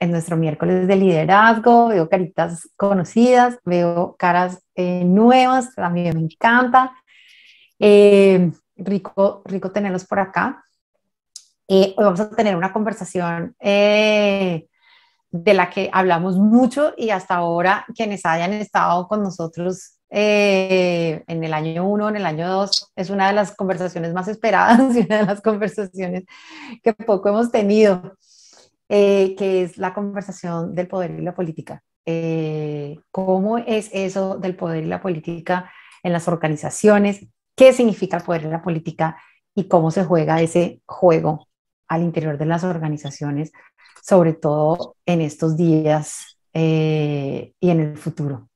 en nuestro miércoles de liderazgo, veo caritas conocidas, veo caras eh, nuevas, también me encanta. Eh, rico, rico tenerlos por acá. Eh, hoy vamos a tener una conversación eh, de la que hablamos mucho y hasta ahora quienes hayan estado con nosotros en el año 1, en el año 2, es una de las conversaciones más esperadas y una de las conversaciones que poco hemos tenido. Eh, que es la conversación del poder y la política. Eh, ¿Cómo es eso del poder y la política en las organizaciones? ¿Qué significa el poder y la política? ¿Y cómo se juega ese juego al interior de las organizaciones, sobre todo en estos días eh, y en el futuro?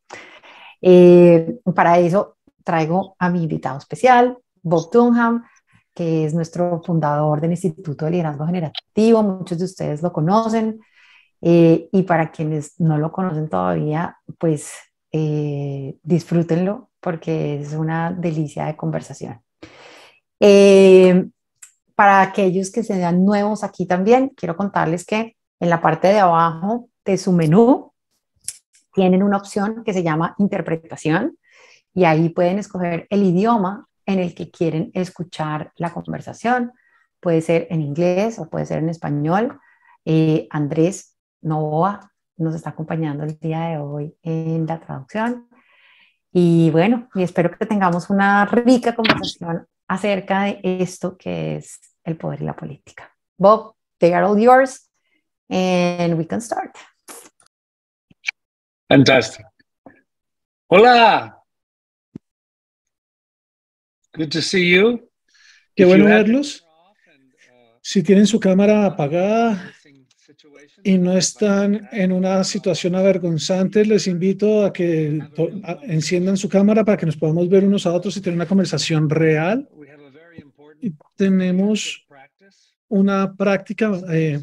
para eso traigo a mi invitado especial, Bob Dunham, que es nuestro fundador del Instituto de Liderazgo Generativo, muchos de ustedes lo conocen, eh, y para quienes no lo conocen todavía, pues eh, disfrútenlo porque es una delicia de conversación. Eh, para aquellos que sean nuevos aquí también, quiero contarles que en la parte de abajo de su menú tienen una opción que se llama interpretación y ahí pueden escoger el idioma en el que quieren escuchar la conversación. Puede ser en inglés o puede ser en español. Eh, Andrés Novoa nos está acompañando el día de hoy en la traducción. Y bueno, y espero que tengamos una rica conversación acerca de esto que es el poder y la política. Bob, they are all yours and we can start. Fantastic. Hola, Good to see you. Qué bueno verlos. Uh, si tienen su cámara apagada y no están en una situación avergonzante, les invito a que enciendan su cámara para que nos podamos ver unos a otros y tener una conversación real. Y tenemos una práctica eh,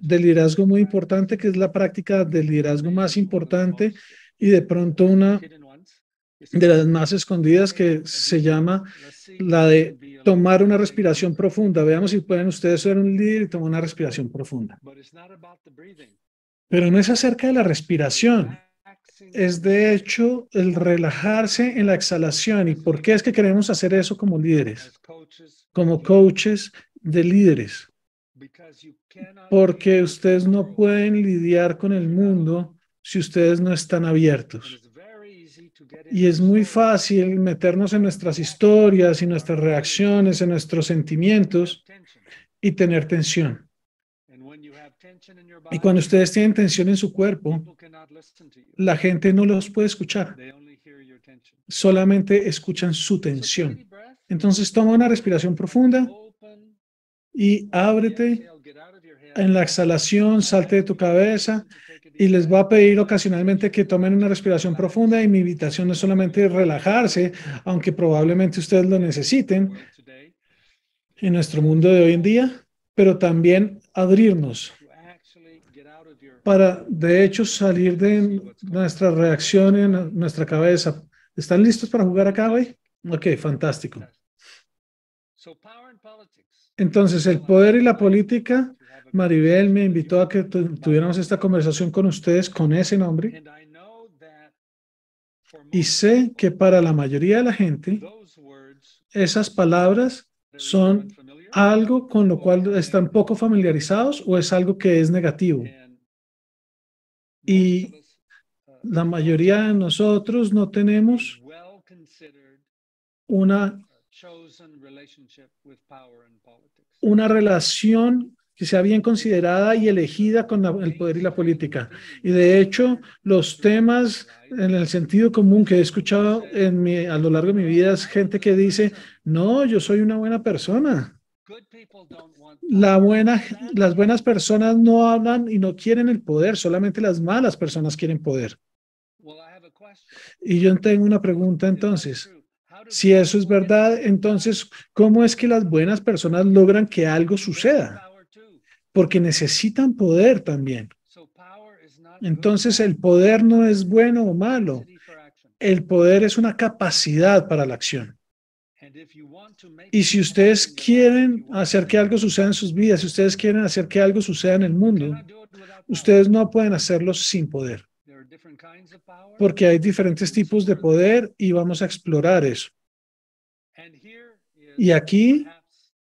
de liderazgo muy importante, que es la práctica del liderazgo más importante y de pronto una de las más escondidas que se llama la de tomar una respiración profunda. Veamos si pueden ustedes ser un líder y tomar una respiración profunda. Pero no es acerca de la respiración, es de hecho el relajarse en la exhalación. ¿Y por qué es que queremos hacer eso como líderes? Como coaches de líderes. Porque ustedes no pueden lidiar con el mundo si ustedes no están abiertos y es muy fácil meternos en nuestras historias y nuestras reacciones, en nuestros sentimientos y tener tensión. Y cuando ustedes tienen tensión en su cuerpo, la gente no los puede escuchar. Solamente escuchan su tensión. Entonces toma una respiración profunda y ábrete. En la exhalación, salte de tu cabeza y les voy a pedir ocasionalmente que tomen una respiración profunda y mi invitación no es solamente relajarse, aunque probablemente ustedes lo necesiten en nuestro mundo de hoy en día, pero también abrirnos para de hecho salir de nuestra reacción en nuestra cabeza. ¿Están listos para jugar acá hoy? Ok, fantástico. Entonces, el poder y la política Maribel me invitó a que tuviéramos esta conversación con ustedes con ese nombre. Y sé que para la mayoría de la gente, esas palabras son algo con lo cual están poco familiarizados o es algo que es negativo. Y la mayoría de nosotros no tenemos una, una relación que sea bien considerada y elegida con el poder y la política. Y de hecho, los temas en el sentido común que he escuchado en a lo largo de mi vida es gente que dice, no, yo soy una buena persona. La buena, las buenas personas no hablan y no quieren el poder, solamente las malas personas quieren poder. Y yo tengo una pregunta entonces. Si eso es verdad, entonces, ¿cómo es que las buenas personas logran que algo suceda? porque necesitan poder también. Entonces el poder no es bueno o malo. El poder es una capacidad para la acción. Y si ustedes quieren hacer que algo suceda en sus vidas, si ustedes quieren hacer que algo suceda en el mundo, ustedes no pueden hacerlo sin poder. Porque hay diferentes tipos de poder y vamos a explorar eso. Y aquí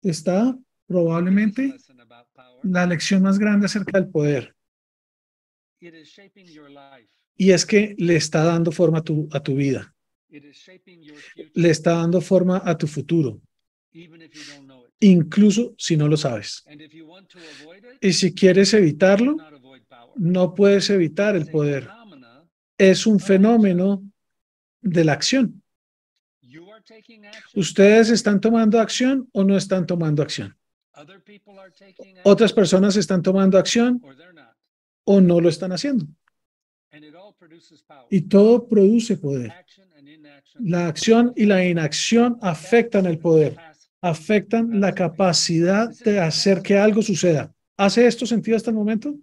está probablemente la lección más grande acerca del poder. Y es que le está dando forma a tu, a tu vida. Le está dando forma a tu futuro, incluso si no lo sabes. Y si quieres evitarlo, no puedes evitar el poder. Es un fenómeno de la acción. ¿Ustedes están tomando acción o no están tomando acción? otras personas están tomando acción o no lo están haciendo. Y todo produce poder. La acción y la inacción afectan el poder, afectan la capacidad de hacer que algo suceda. ¿Hace esto sentido hasta el momento?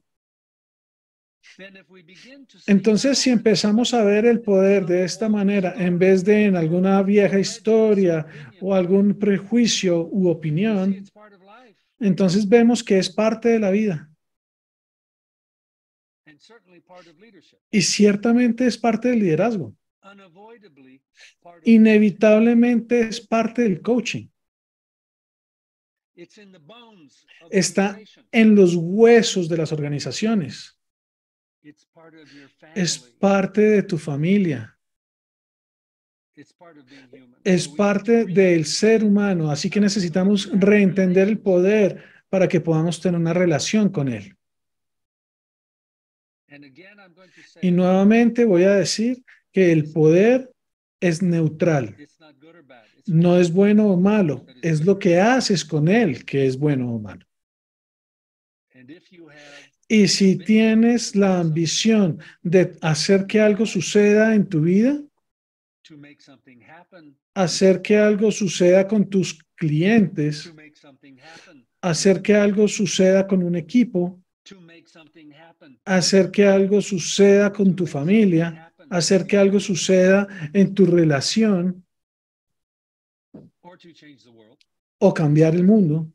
Entonces, si empezamos a ver el poder de esta manera, en vez de en alguna vieja historia o algún prejuicio u opinión, entonces vemos que es parte de la vida. Y ciertamente es parte del liderazgo. Inevitablemente es parte del coaching. Está en los huesos de las organizaciones. Es parte de tu familia es parte del ser humano, así que necesitamos reentender el poder para que podamos tener una relación con él. Y nuevamente voy a decir que el poder es neutral. No es bueno o malo, es lo que haces con él que es bueno o malo. Y si tienes la ambición de hacer que algo suceda en tu vida, hacer que algo suceda con tus clientes, hacer que algo suceda con un equipo, hacer que algo suceda con tu familia, hacer que algo suceda en tu relación o cambiar el mundo.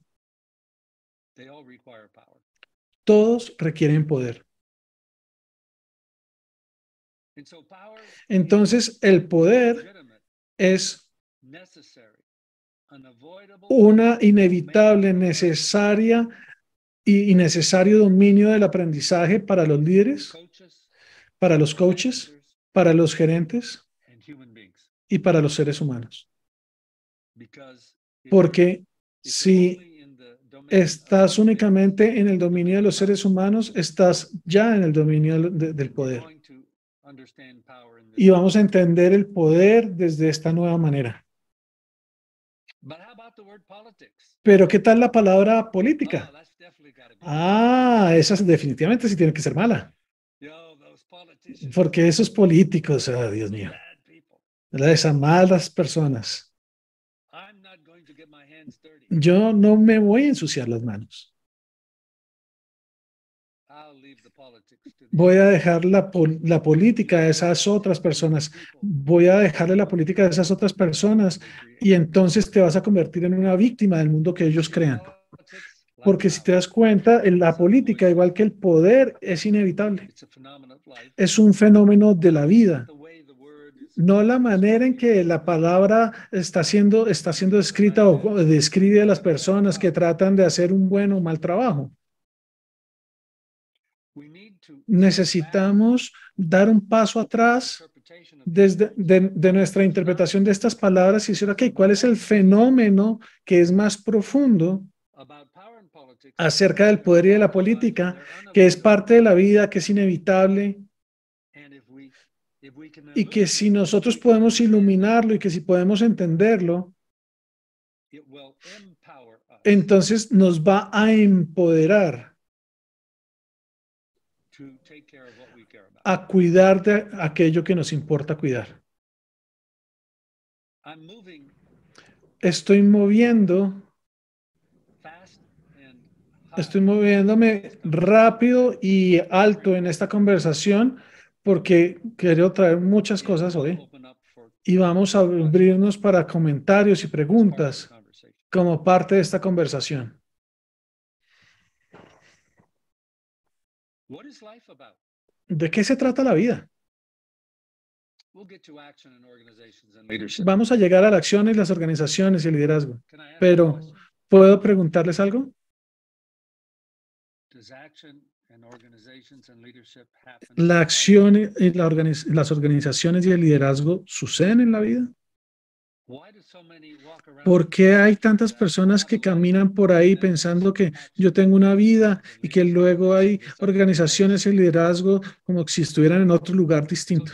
Todos requieren poder. Entonces, el poder es una inevitable, necesaria y necesario dominio del aprendizaje para los líderes, para los coaches, para los gerentes y para los seres humanos. Porque si estás únicamente en el dominio de los seres humanos, estás ya en el dominio del poder. Y vamos a entender el poder desde esta nueva manera. Pero ¿qué tal la palabra política? Ah, ah esa definitivamente sí tiene que ser mala. Porque esos políticos, ah, Dios mío, esas malas personas. Yo no me voy a ensuciar las manos. voy a dejar la, política de esas otras personas, voy a dejarle la política a esas otras personas y entonces te vas a convertir en una víctima del mundo que ellos crean. Porque si te das cuenta, la política, igual que el poder, es inevitable. Es un fenómeno de la vida. No la manera en que la palabra está siendo, está siendo escrita o describe a las personas que tratan de hacer un buen o mal trabajo necesitamos dar un paso atrás desde de, nuestra interpretación de estas palabras y decir, ok, ¿cuál es el fenómeno que es más profundo acerca del poder y de la política, que es parte de la vida, que es inevitable? Y que si nosotros podemos iluminarlo y que si podemos entenderlo, entonces nos va a empoderar a cuidar de aquello que nos importa cuidar. Estoy moviendo. Estoy moviéndome rápido y alto en esta conversación porque quiero traer muchas cosas hoy. Y vamos a abrirnos para comentarios y preguntas como parte de esta conversación. ¿De qué se trata la vida? Vamos a llegar a la acciones, y las organizaciones y el liderazgo. Pero, ¿puedo preguntarles algo? ¿La acción y las organizaciones y el liderazgo suceden en la vida? ¿Por qué hay tantas uh, personas que caminan por ahí pensando que yo tengo una vida y que luego hay organizaciones y liderazgo como si estuvieran en otro lugar distinto?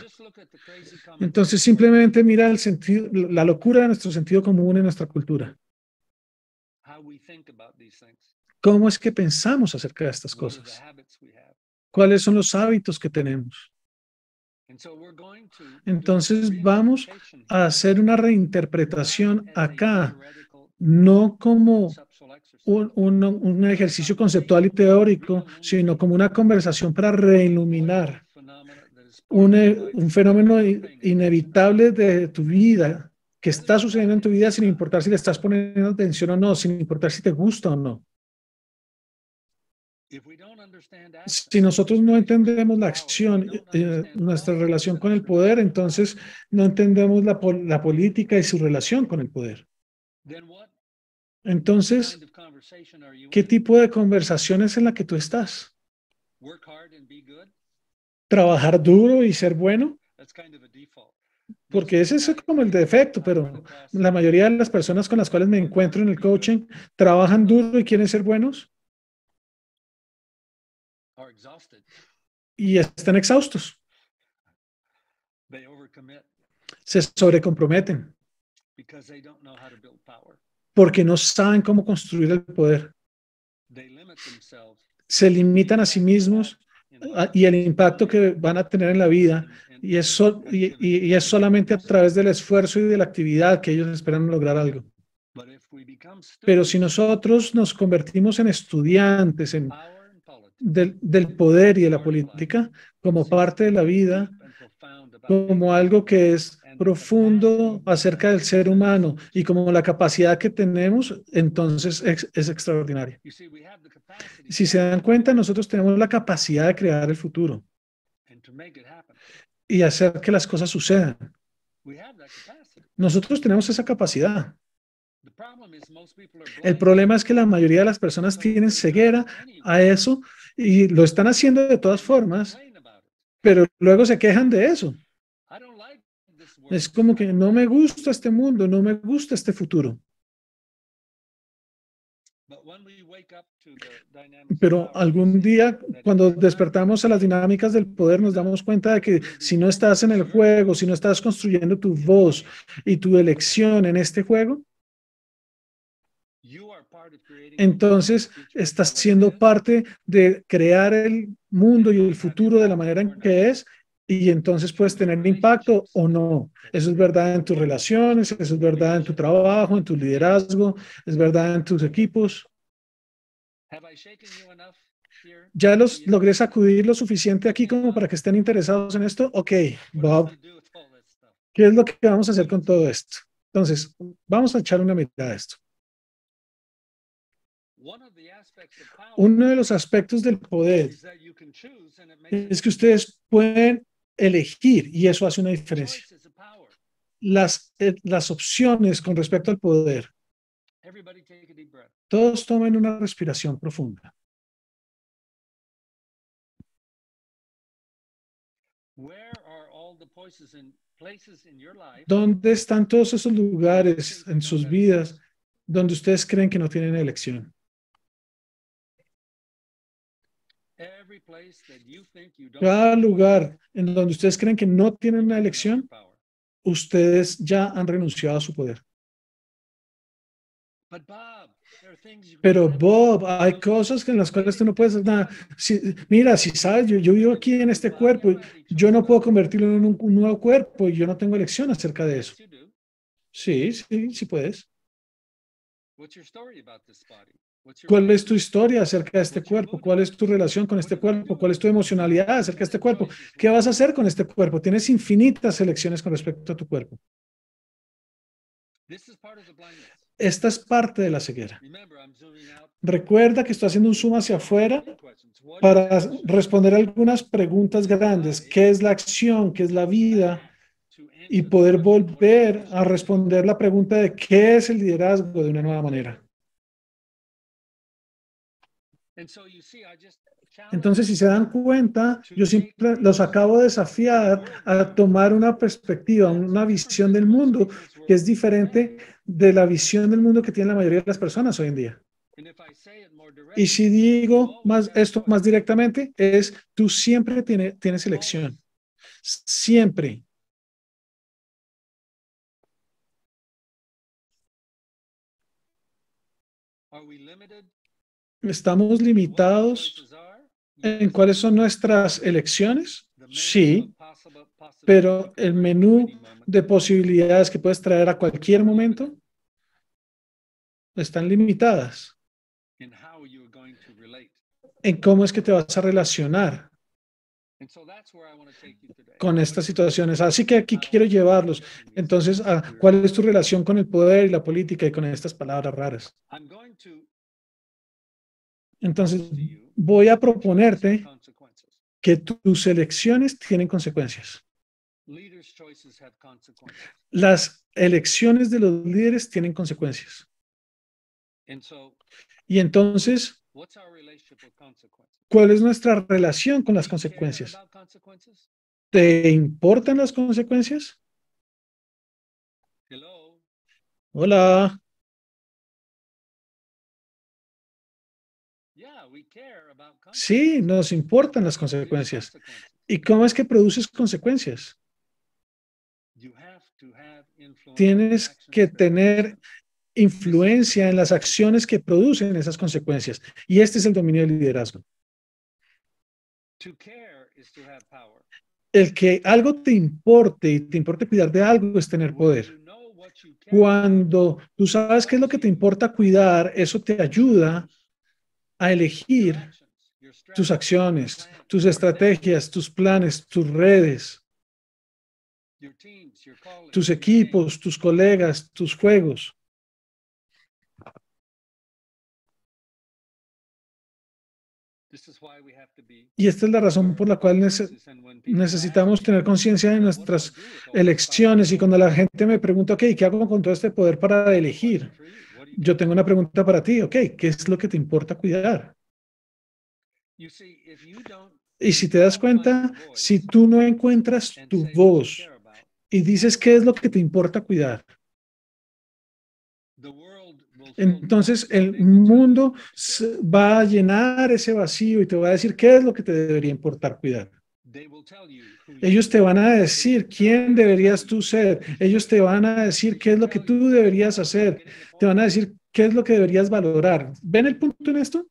Entonces simplemente mira el sentido, la locura de nuestro sentido común en nuestra cultura. ¿Cómo es que pensamos acerca de estas cosas? ¿Cuáles son los hábitos que tenemos? Entonces vamos a hacer una reinterpretación acá, no como un, ejercicio conceptual y teórico, sino como una conversación para reiluminar un, eh, un fenómeno inevitable de tu vida, que está sucediendo en tu vida sin importar si le estás poniendo atención o no, sin importar si te gusta o no si nosotros no entendemos la acción, eh, eh, nuestra relación con el poder, entonces no entendemos la, la política y su relación con el poder. Entonces, ¿qué tipo de conversación es en la que tú estás? ¿Trabajar duro y ser bueno? Porque ese es como el defecto, pero la mayoría de las personas con las cuales me encuentro en el coaching trabajan duro y quieren ser buenos. Y están exhaustos. Se sobrecomprometen. Porque no saben cómo construir el poder. Se limitan a sí mismos y el impacto que van a tener en la vida y es, y, y es solamente a través del esfuerzo y de la actividad que ellos esperan lograr algo. Pero si nosotros nos convertimos en estudiantes, en del, poder y de la política como parte de la vida, como algo que es profundo acerca del ser humano y como la capacidad que tenemos, entonces es, es, extraordinaria. Si se dan cuenta, nosotros tenemos la capacidad de crear el futuro y hacer que las cosas sucedan. Nosotros tenemos esa capacidad. El problema es que la mayoría de las personas tienen ceguera a eso y lo están haciendo de todas formas, pero luego se quejan de eso. Es como que no me gusta este mundo, no me gusta este futuro. Pero algún día, cuando despertamos a las dinámicas del poder, nos damos cuenta de que si no estás en el juego, si no estás construyendo tu voz y tu elección en este juego, entonces, estás siendo parte de crear el mundo y el futuro de la manera en que es y entonces puedes tener impacto o no. Eso es verdad en tus relaciones, eso es verdad en tu trabajo, en tu liderazgo, es verdad en tus equipos. ¿Ya los logré sacudir lo suficiente aquí como para que estén interesados en esto? Ok, Bob. ¿Qué es lo que vamos a hacer con todo esto? Entonces, vamos a echar una mitad a esto. Uno de los aspectos del poder es que ustedes pueden elegir y eso hace una diferencia. Las, eh, las opciones con respecto al poder. Todos tomen una respiración profunda. ¿Dónde están todos esos lugares en sus vidas donde ustedes creen que no tienen elección? Cada lugar en donde ustedes creen que no tienen una elección, ustedes ya han renunciado a su poder. Pero Bob, hay cosas en las cuales tú no puedes hacer nada. mira, si sabes, yo, vivo aquí en este cuerpo, yo no puedo convertirlo en un, un, nuevo cuerpo y yo no tengo elección acerca de eso. Sí, sí, sí puedes. ¿Cuál es tu historia acerca de este cuerpo? ¿Cuál es tu relación con este cuerpo? ¿Cuál es tu emocionalidad acerca de este cuerpo? ¿Qué vas a hacer con este cuerpo? Tienes infinitas elecciones con respecto a tu cuerpo. Esta es parte de la ceguera. Recuerda que estoy haciendo un zoom hacia afuera para responder algunas preguntas grandes. ¿Qué es la acción? ¿Qué es la vida? Y poder volver a responder la pregunta de qué es el liderazgo de una nueva manera. Entonces, si se dan cuenta, yo siempre los acabo de desafiar a tomar una perspectiva, una visión del mundo que es diferente de la visión del mundo que tiene la mayoría de las personas hoy en día. Y si digo más, esto más directamente, es tú siempre tiene, tienes elección. Siempre. ¿Estamos limitados en cuáles son nuestras elecciones? Sí, pero el menú de posibilidades que puedes traer a cualquier momento están limitadas. En cómo es que te vas a relacionar con estas situaciones. Así que aquí quiero llevarlos. Entonces, ah, ¿cuál es tu relación con el poder y la política y con estas palabras raras? Entonces, voy a proponerte que tus elecciones tienen consecuencias. Las elecciones de los líderes tienen consecuencias. Y entonces, ¿cuál es nuestra relación con las consecuencias? ¿Te importan las consecuencias? Hola. Sí, nos importan las consecuencias. ¿Y cómo es que produces consecuencias? Tienes que tener influencia en las acciones que producen esas consecuencias. Y este es el dominio del liderazgo. El que algo te importe y te importe cuidar de algo es tener poder. Cuando tú sabes qué es lo que te importa cuidar, eso te ayuda a elegir tus acciones, tus estrategias, tus planes, tus redes, tus equipos, tus colegas, tus juegos. Y esta es la razón por la cual necesitamos tener conciencia de nuestras elecciones. Y cuando la gente me pregunta, ok, ¿qué hago con todo este poder para elegir? Yo tengo una pregunta para ti, ok, ¿qué es lo que te importa cuidar? Y si te das cuenta, si tú no encuentras tu voz y dices qué es lo que te importa cuidar, entonces el mundo va a llenar ese vacío y te va a decir qué es lo que te debería importar cuidar. Ellos te van a decir quién deberías tú ser. Ellos te van a decir qué es lo que tú deberías hacer. Te van a decir qué es lo que deberías valorar. ¿Ven el punto en esto?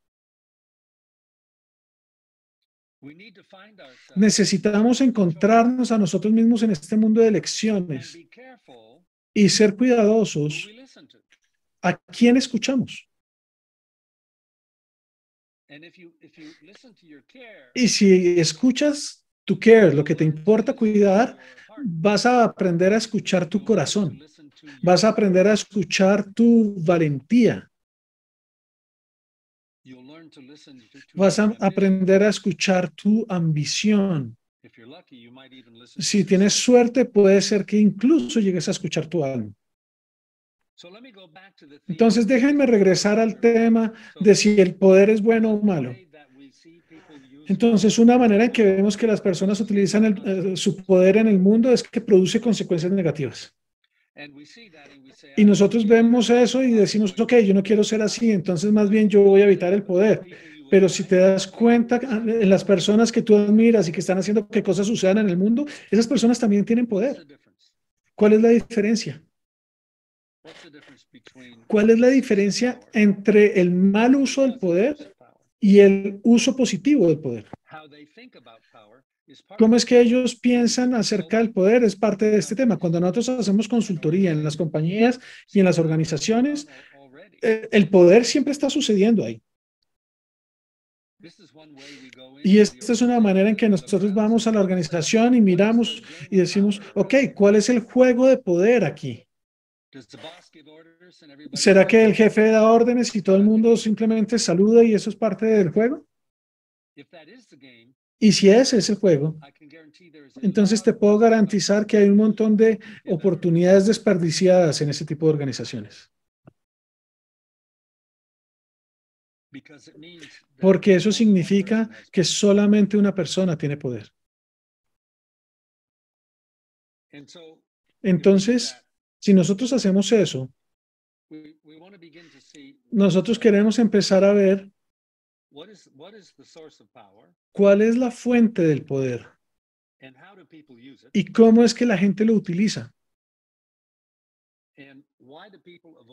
Necesitamos encontrarnos a nosotros mismos en este mundo de elecciones y ser cuidadosos a quién escuchamos. Y si escuchas tu care, lo que te importa cuidar, vas a aprender a escuchar tu corazón, vas a aprender a escuchar tu valentía, Vas a aprender a escuchar tu ambición. Si tienes suerte, puede ser que incluso llegues a escuchar tu alma. Entonces, déjenme regresar al tema de si el poder es bueno o malo. Entonces, una manera en que vemos que las personas utilizan eh, su poder en el mundo es que produce consecuencias negativas. Y nosotros vemos eso y decimos, ok, yo no quiero ser así, entonces más bien yo voy a evitar el poder. Pero si te das cuenta, ah, en las personas que tú admiras y que están haciendo que cosas sucedan en el mundo, esas personas también tienen poder. ¿Cuál es la diferencia? ¿Cuál es la diferencia entre el mal uso del poder y el uso positivo del poder? cómo es que ellos piensan acerca del poder es parte de este tema. Cuando nosotros hacemos consultoría en las compañías y en las organizaciones, eh, el poder siempre está sucediendo ahí. Y esta es una manera en que nosotros vamos a la organización y miramos y decimos, ok, ¿cuál es el juego de poder aquí? ¿Será que el jefe da órdenes y todo el mundo simplemente saluda y eso es parte del juego? Y si ese es el juego, entonces te puedo garantizar que hay un montón de oportunidades desperdiciadas en ese tipo de organizaciones. Porque eso significa que solamente una persona tiene poder. Entonces, si nosotros hacemos eso, nosotros queremos empezar a ver ¿Cuál es la fuente del poder? ¿Y cómo es que la gente lo utiliza?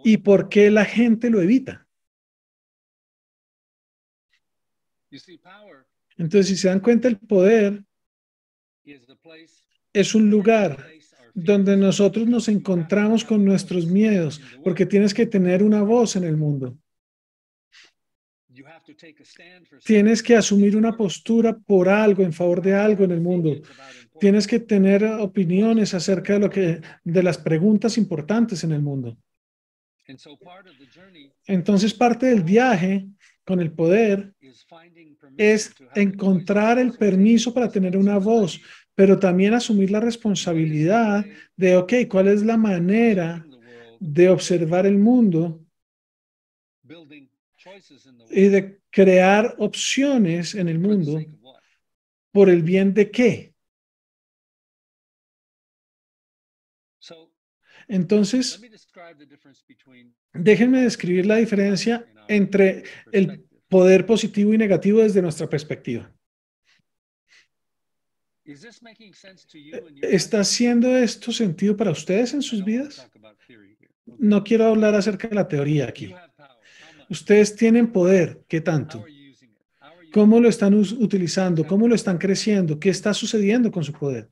¿Y por qué la gente lo evita? Entonces, si se dan cuenta, el poder es un lugar donde nosotros nos encontramos con nuestros miedos, porque tienes que tener una voz en el mundo. Tienes que asumir una postura por algo, en favor de algo en el mundo. Tienes que tener opiniones acerca de lo que de las preguntas importantes en el mundo. Entonces parte del viaje con el poder es encontrar el permiso para tener una voz, pero también asumir la responsabilidad de, ok, ¿cuál es la manera de observar el mundo? y de crear opciones en el mundo por el bien de qué. Entonces, déjenme describir la diferencia entre el poder positivo y negativo desde nuestra perspectiva. ¿Está haciendo esto sentido para ustedes en sus vidas? No quiero hablar acerca de la teoría aquí. Ustedes tienen poder, ¿qué tanto? ¿Cómo lo están utilizando? ¿Cómo lo están creciendo? ¿Qué está sucediendo con su poder?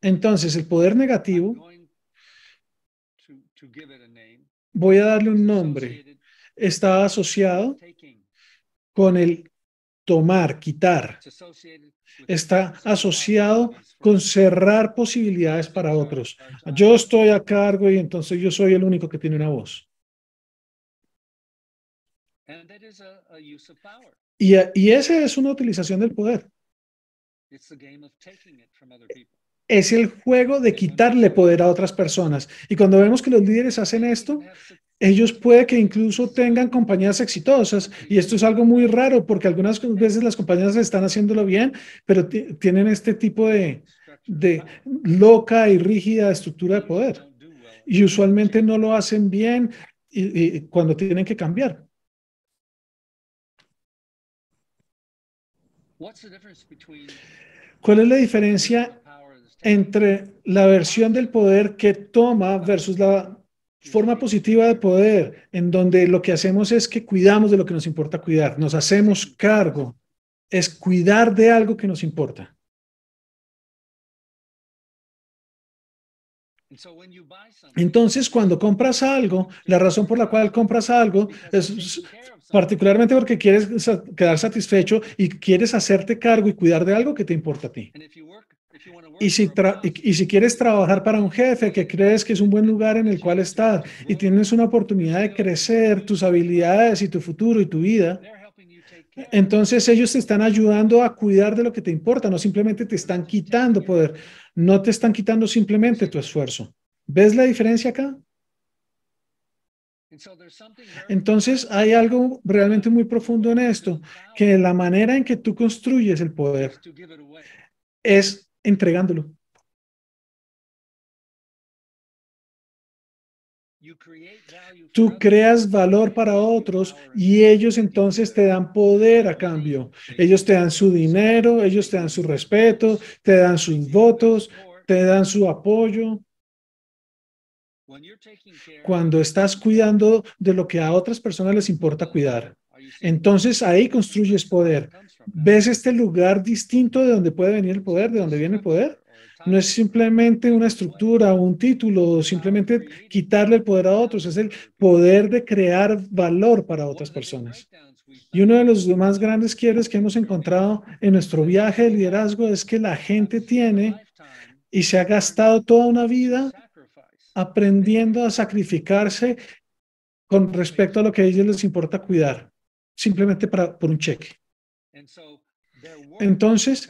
Entonces, el poder negativo, voy a darle un nombre, está asociado con el tomar, quitar está asociado con cerrar posibilidades para otros. Yo estoy a cargo y entonces yo soy el único que tiene una voz. Y, y esa es una utilización del poder. Es el juego de quitarle poder a otras personas. Y cuando vemos que los líderes hacen esto, ellos puede que incluso tengan compañías exitosas y esto es algo muy raro porque algunas veces las compañías están haciéndolo bien, pero tienen este tipo de, loca y rígida estructura de poder y usualmente no lo hacen bien cuando tienen que cambiar. ¿Cuál es la diferencia entre la versión del poder que toma versus la forma positiva de poder, en donde lo que hacemos es que cuidamos de lo que nos importa cuidar, nos hacemos cargo, es cuidar de algo que nos importa. Entonces, cuando compras algo, la razón por la cual compras algo es particularmente porque quieres quedar satisfecho y quieres hacerte cargo y cuidar de algo que te importa a ti. Y si, si quieres trabajar para un jefe que crees que es un buen lugar en el cual estás y tienes una oportunidad de crecer tus habilidades y tu futuro y tu vida, entonces ellos te están ayudando a cuidar de lo que te importa, no simplemente te están quitando poder, no te están quitando simplemente tu esfuerzo. ¿Ves la diferencia acá? Entonces hay algo realmente muy profundo en esto, que la manera en que tú construyes el poder es entregándolo. Tú creas valor para otros y ellos entonces te dan poder a cambio. Ellos te dan su dinero, ellos te dan su respeto, te dan sus votos, te dan su apoyo. Cuando estás cuidando de lo que a otras personas les importa cuidar, entonces ahí construyes poder. ¿Ves este lugar distinto de donde puede venir el poder, de donde viene el poder? No es simplemente una estructura, un título, simplemente quitarle el poder a otros, es el poder de crear valor para otras personas. Y uno de los más grandes quiebres que hemos encontrado en nuestro viaje de liderazgo es que la gente tiene y se ha gastado toda una vida aprendiendo a sacrificarse con respecto a lo que a ellos les importa cuidar, simplemente para, por un cheque. Entonces,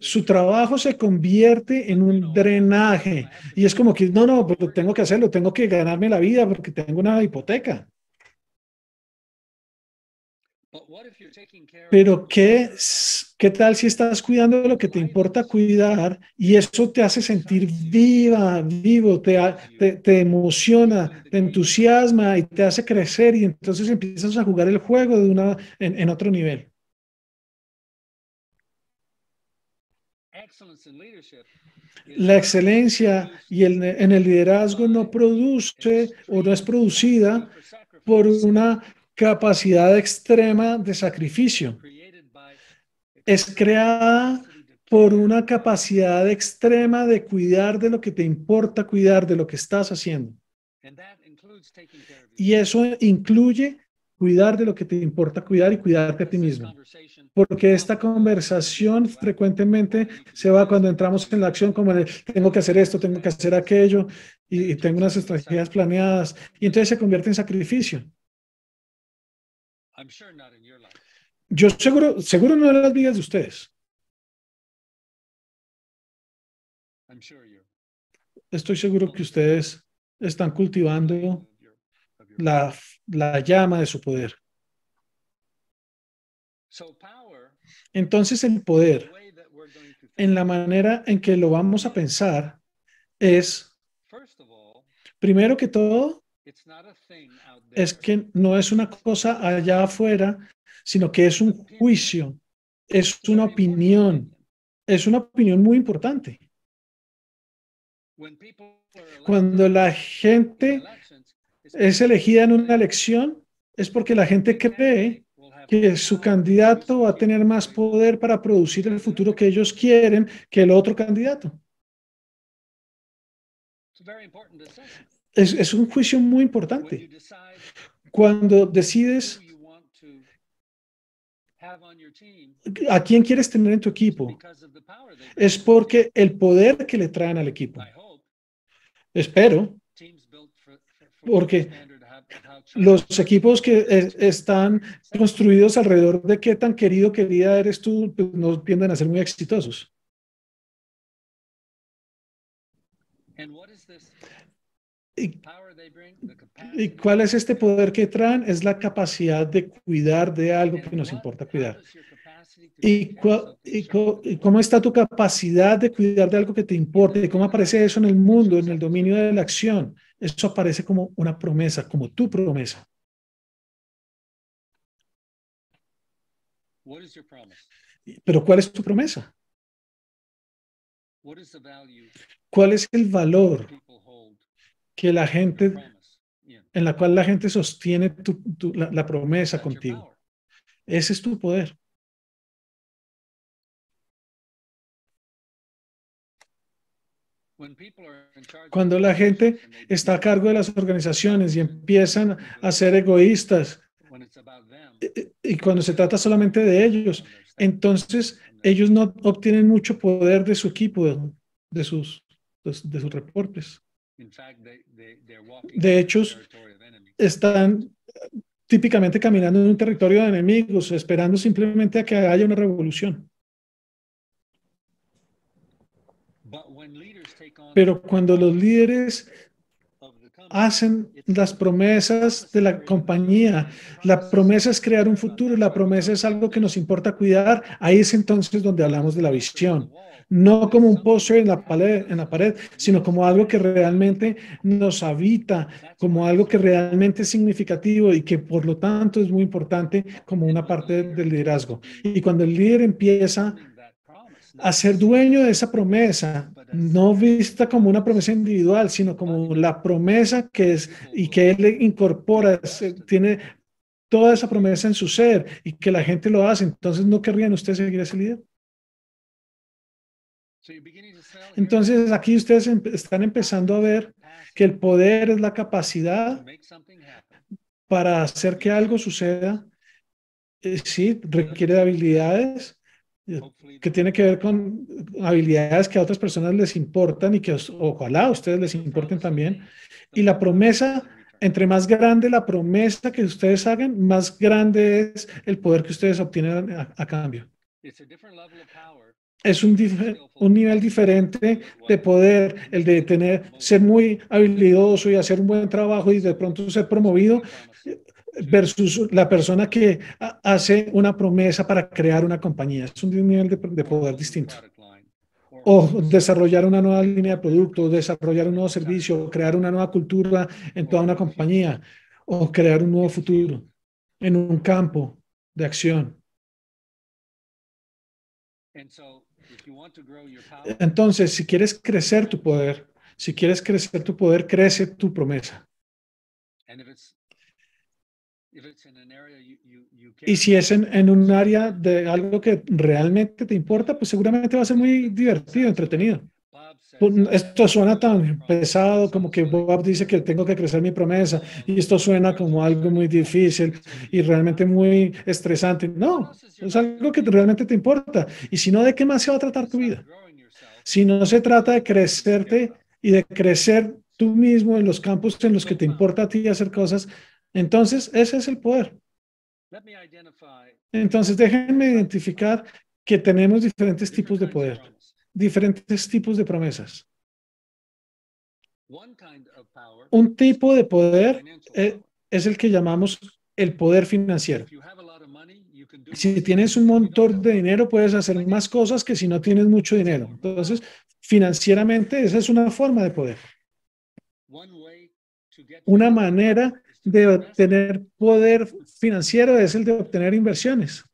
su trabajo se convierte en un drenaje. Y es como que, no, no, pero pues tengo que hacerlo, tengo que ganarme la vida porque tengo una hipoteca. Pero ¿qué, qué tal si estás cuidando de lo que te importa cuidar y eso te hace sentir viva, vivo, te, te, emociona, te entusiasma y te hace crecer y entonces empiezas a jugar el juego de una, en otro nivel? La excelencia y en el liderazgo no produce o no es producida por una capacidad extrema de sacrificio. Es creada por una capacidad extrema de cuidar de lo que te importa, cuidar de lo que estás haciendo. Y eso incluye cuidar de lo que te importa cuidar y cuidarte a ti mismo porque esta conversación frecuentemente se va cuando entramos en la acción como de tengo que hacer esto, tengo que hacer aquello y, tengo unas estrategias planeadas y entonces se convierte en sacrificio. Yo seguro, seguro no en las vidas de ustedes. Estoy seguro que ustedes están cultivando la, la llama de su poder. Entonces el poder, en la manera en que lo vamos a pensar, es, primero que todo, es que no es una cosa allá afuera, sino que es un juicio, es una opinión, es una opinión muy importante. Cuando la gente es elegida en una elección, es porque la gente cree que su candidato va a tener más poder para producir el futuro que ellos quieren que el otro candidato. Es, es un juicio muy importante. Cuando decides a quién quieres tener en tu equipo, es porque el poder que le traen al equipo. Espero, porque los equipos que están construidos alrededor de qué tan querido, querida eres tú, pues, no tienden a ser muy exitosos. ¿Y, cuál es este poder que traen? Es la capacidad de cuidar de algo que nos importa cuidar. ¿Y, y, cómo está tu capacidad de cuidar de algo que te importa? ¿Y cómo aparece eso en el mundo, en el dominio de la acción? Eso aparece como una promesa, como tu promesa. Pero ¿cuál es tu promesa? ¿Cuál es el valor que la gente, en la cual la gente sostiene tu, la promesa contigo? Ese es tu poder. Cuando la gente está a cargo de las organizaciones y empiezan a ser egoístas eh, eh, y cuando se trata solamente de ellos, entonces ellos no obtienen mucho poder de su equipo, de sus, pues, de sus reportes. De hecho, están eh, típicamente caminando en un territorio de enemigos, esperando simplemente a que haya una revolución. Pero cuando los líderes hacen las promesas de la compañía. La promesa es crear un futuro, la promesa es algo que nos importa cuidar. Ahí es entonces donde hablamos de la visión. No como un pozo en, la pared, en la pared, sino como algo que realmente nos habita, como algo que realmente es significativo y que por lo tanto es muy importante como una parte del liderazgo. Y cuando el líder empieza a ser dueño de esa promesa, no vista como una promesa individual, sino como la promesa que es y que él incorpora, eh, tiene toda esa promesa en su ser y que la gente lo hace. Entonces, ¿no querrían ustedes seguir ese líder? Entonces, aquí ustedes están empezando a ver que el poder es la capacidad para hacer que algo suceda. Eh, sí, requiere de habilidades, que tiene que ver con habilidades que a otras personas les importan y que ojalá a ustedes les importen también. Y la promesa, entre más grande la promesa que ustedes hagan, más grande es el poder que ustedes obtienen a, cambio. Es un, nivel diferente de poder, el de tener, ser muy habilidoso y hacer un buen trabajo y de pronto ser promovido versus la persona que hace una promesa para crear una compañía. Es un nivel de, poder distinto. O desarrollar una nueva línea de producto, desarrollar un nuevo servicio, crear una nueva cultura en toda una compañía, o crear un nuevo futuro en un campo de acción. Entonces, si quieres crecer tu poder, si quieres crecer tu poder, crece tu promesa. Y si es en, un área de algo que realmente te importa, pues seguramente va a ser muy divertido, entretenido. Pues, esto suena tan pesado como que Bob dice que tengo que crecer mi promesa y esto suena como algo muy difícil y realmente muy estresante. No, es algo que realmente te importa. Y si no, ¿de qué más se va a tratar tu vida? Si no se trata de crecerte y de crecer tú mismo en los campos en los que te importa a ti hacer cosas, entonces, ese es el poder. Entonces, déjenme identificar que tenemos diferentes tipos de poder, diferentes tipos de promesas. Un tipo de poder e, es el que llamamos el poder financiero. Si tienes un montón de dinero, puedes hacer más cosas que si no tienes mucho dinero. Entonces, financieramente, esa es una forma de poder. Una manera de tener poder financiero es el de obtener inversiones.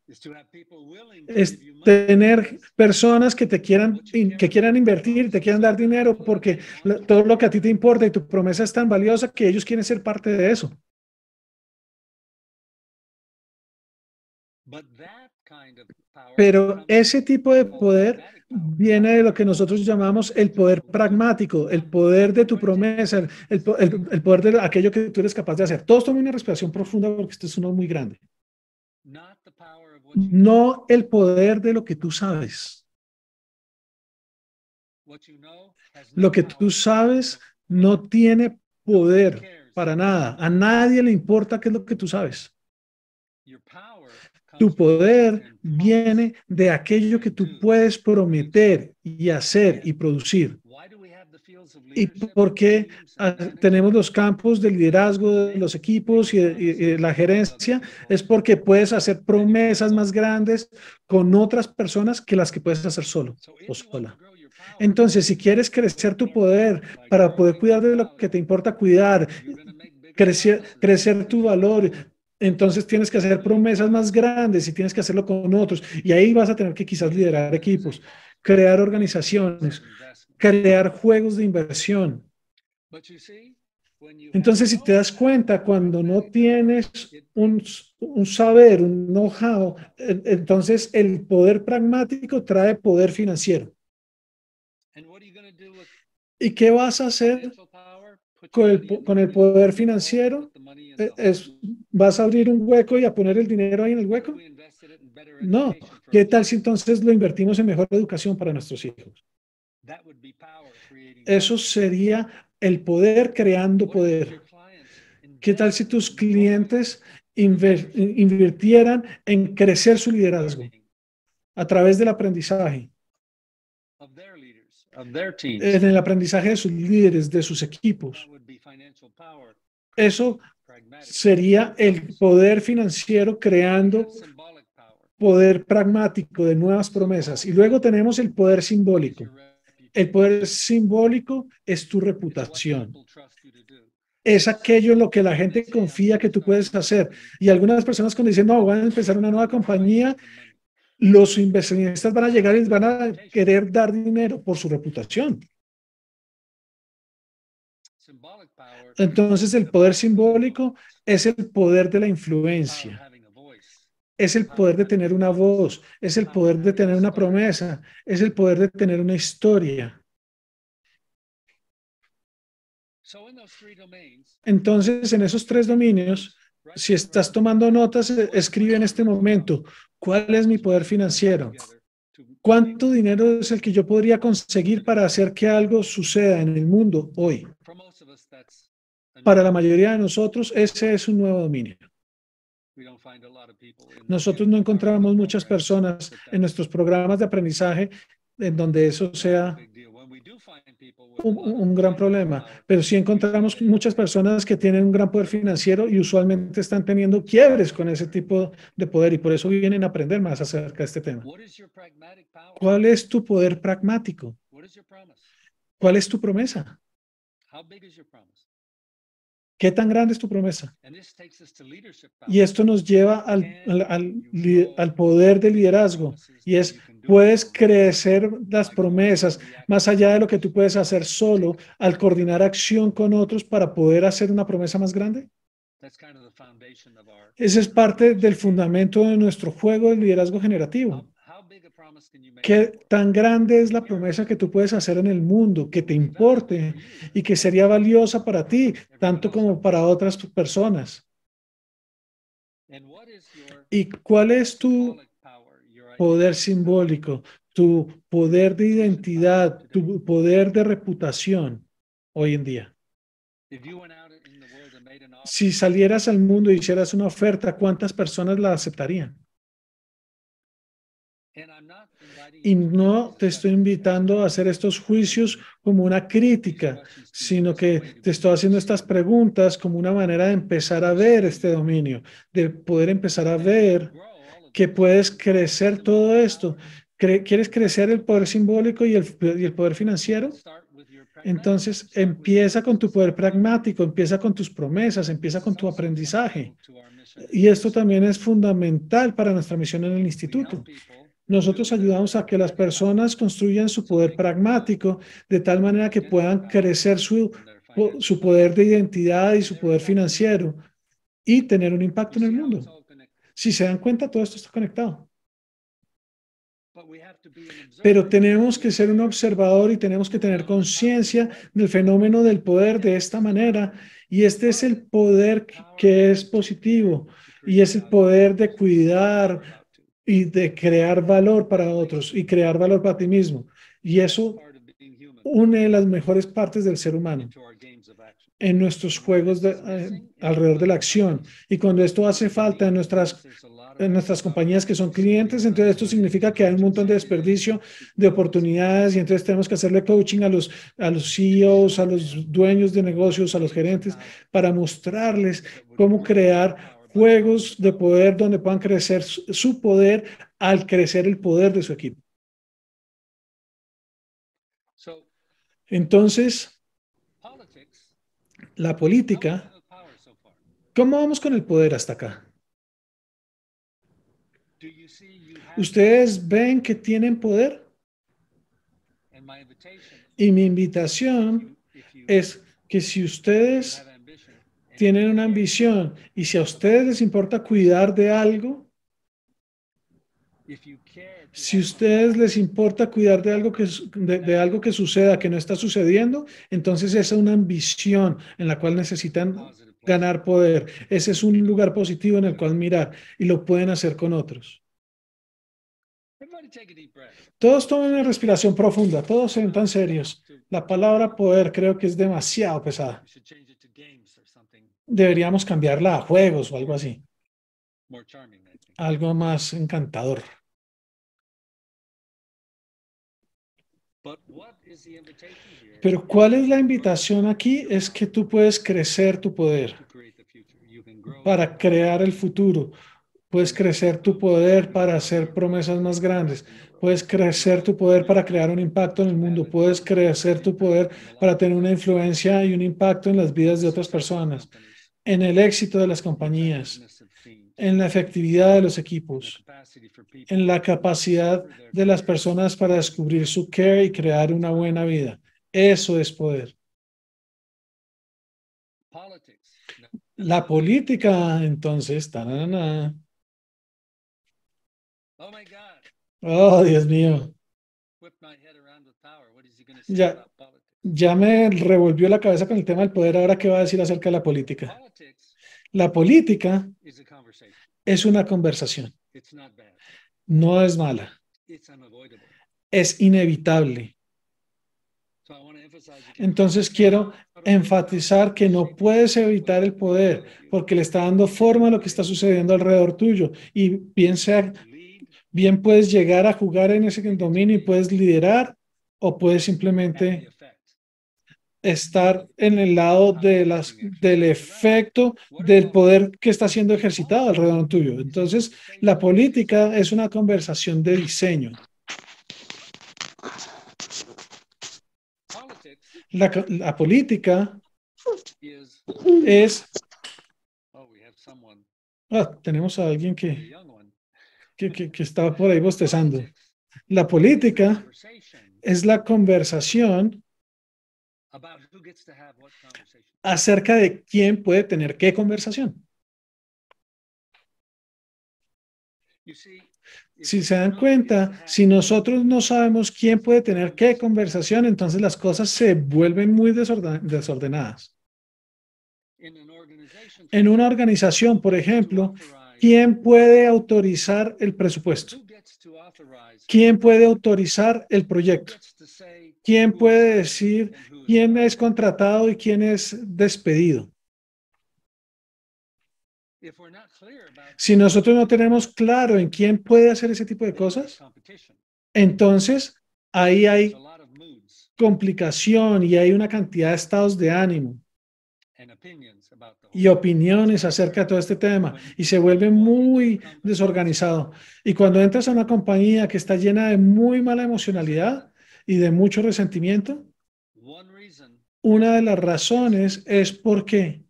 Es tener personas que te quieran, que quieran invertir, te quieran dar dinero, porque todo lo que a ti te importa y tu promesa es tan valiosa que ellos quieren ser parte de eso. Pero ese tipo de poder viene de lo que nosotros llamamos el poder pragmático, el poder de tu promesa, el, poder de aquello que tú eres capaz de hacer. Todos toman una respiración profunda porque este es uno muy grande. No el poder de lo que tú sabes. Lo que tú sabes no tiene poder para nada. A nadie le importa qué es lo que tú sabes. Tu poder viene de aquello que tú puedes prometer y hacer y producir. ¿Y por qué tenemos los campos de liderazgo los equipos y, la gerencia? Es porque puedes hacer promesas más grandes con otras personas que las que puedes hacer solo o sola. Entonces, si quieres crecer tu poder para poder cuidar de lo que te importa cuidar, crecer, crecer tu valor, entonces tienes que hacer promesas más grandes y tienes que hacerlo con otros. Y ahí vas a tener que quizás liderar equipos, crear organizaciones, crear juegos de inversión. Entonces, si te das cuenta, cuando no tienes un, saber, un know-how, entonces el poder pragmático trae poder financiero. ¿Y qué vas a hacer con el, poder financiero, e-, es, ¿vas a abrir un hueco y a poner el dinero ahí en el hueco? No. ¿Qué tal si entonces lo invertimos en mejor educación para nuestros hijos? Eso sería el poder creando poder. ¿Qué tal si tus clientes invirtieran en crecer su liderazgo a través del aprendizaje? en el aprendizaje de sus líderes, de sus equipos. Eso sería el poder financiero creando poder pragmático de nuevas promesas. Y luego tenemos el poder simbólico. El poder simbólico es tu reputación. Es aquello en lo que la gente confía que tú puedes hacer. Y algunas personas cuando dicen, no, van a empezar una nueva compañía, los inversionistas van a llegar y van a querer dar dinero por su reputación. Entonces el poder simbólico es el poder de la influencia, es el poder de tener una voz, es el poder de tener una promesa, es el poder de tener una historia. Entonces, en esos tres dominios, si estás tomando notas, eh, escribe en este momento, ¿cuál es mi poder financiero? ¿Cuánto dinero es el que yo podría conseguir para hacer que algo suceda en el mundo hoy? Para la mayoría de nosotros, ese es un nuevo dominio. Nosotros no encontramos muchas personas en nuestros programas de aprendizaje en donde eso sea un, gran problema, pero sí encontramos muchas personas que tienen un gran poder financiero y usualmente están teniendo quiebres con ese tipo de poder y por eso vienen a aprender más acerca de este tema. ¿Cuál es tu poder pragmático? ¿Cuál es tu promesa? ¿Qué tan grande es tu promesa? Y esto nos lleva al, al, al, poder de liderazgo y es puedes crecer las promesas más allá de lo que tú puedes hacer solo al coordinar acción con otros para poder hacer una promesa más grande? Ese es parte del fundamento de nuestro juego de liderazgo generativo. ¿Qué tan grande es la promesa que tú puedes hacer en el mundo, que te importe y que sería valiosa para ti, tanto como para otras personas? ¿Y cuál es tu poder simbólico, tu poder de identidad, tu poder de reputación hoy en día. Si salieras al mundo y hicieras una oferta, ¿cuántas personas la aceptarían? Y no te estoy invitando a hacer estos juicios como una crítica, sino que te estoy haciendo estas preguntas como una manera de empezar a ver este dominio, de poder empezar a ver que puedes crecer todo esto. ¿Quieres crecer el poder simbólico y el, y el poder financiero? Entonces, empieza con tu poder pragmático, empieza con tus promesas, empieza con tu aprendizaje. Y esto también es fundamental para nuestra misión en el instituto. Nosotros ayudamos a que las personas construyan su poder pragmático de tal manera que puedan crecer su, su poder de identidad y su poder financiero y tener un impacto en el mundo. Si se dan cuenta, todo esto está conectado. Pero tenemos que ser un observador y tenemos que tener conciencia del fenómeno del poder de esta manera. Y este es el poder que es positivo y es el poder de cuidar y de crear valor para otros y crear valor para ti mismo. Y eso une las mejores partes del ser humano en nuestros juegos eh, alrededor de la acción. Y cuando esto hace falta en nuestras, en nuestras compañías que son clientes, entonces esto significa que hay un montón de desperdicio de oportunidades y entonces tenemos que hacerle coaching a los, a los CEOs, a los dueños de negocios, a los gerentes, para mostrarles cómo crear juegos de poder donde puedan crecer su poder al crecer el poder de su equipo. Entonces, la política, ¿cómo vamos con el poder hasta acá? ¿Ustedes ven que tienen poder? Y mi invitación es que si ustedes tienen una ambición y si a ustedes les importa cuidar de algo, si ustedes les importa cuidar de algo, que, de, algo que suceda, que no está sucediendo, entonces esa es una ambición en la cual necesitan ah, ganar poder. Ese es un lugar positivo en el cual mirar y lo pueden hacer con otros. Todos tomen una respiración profunda, todos se tan ah, serios. La palabra poder creo que es demasiado pesada. Deberíamos cambiarla a juegos o algo así. Algo más encantador. Pero ¿cuál es la invitación aquí? Es que tú puedes crecer tu poder para crear el futuro. Puedes crecer tu poder para hacer promesas más grandes. Puedes crecer tu poder para crear un impacto en el mundo. Puedes crecer tu poder para tener una influencia y un impacto en las vidas de otras personas, en el éxito de las compañías, en la efectividad de los equipos, en la capacidad de las personas para descubrir su care y crear una buena vida. Eso es poder. La política, entonces, Oh, Dios mío. Ya, ya me revolvió la cabeza con el tema del poder. Ahora, ¿qué va a decir acerca de la política? La política es una conversación. No es mala. Es inevitable. Entonces quiero enfatizar que no puedes evitar el poder porque le está dando forma a lo que está sucediendo alrededor tuyo. Y bien, bien puedes llegar a jugar en ese dominio y puedes liderar o puedes simplemente estar en el lado de las, del efecto del poder que está siendo ejercitado alrededor tuyo. Entonces, la política es una conversación de diseño. La, la política es... Ah, tenemos a alguien que, que, que está por ahí bostezando. La política es la conversación acerca de quién puede tener qué conversación. Si se dan cuenta, si nosotros no sabemos quién puede tener qué conversación, entonces las cosas se vuelven muy desordenadas. En una organización, por ejemplo, ¿quién puede autorizar el presupuesto? ¿Quién puede autorizar el proyecto? ¿Quién puede decir quién es contratado y quién es despedido. Si nosotros no tenemos claro en quién puede hacer ese tipo de cosas, entonces ahí hay complicación y hay una cantidad de estados de ánimo y opiniones acerca de todo este tema y se vuelve muy desorganizado. Y cuando entras a una compañía que está llena de muy mala emocionalidad y de mucho resentimiento, una de las razones es porque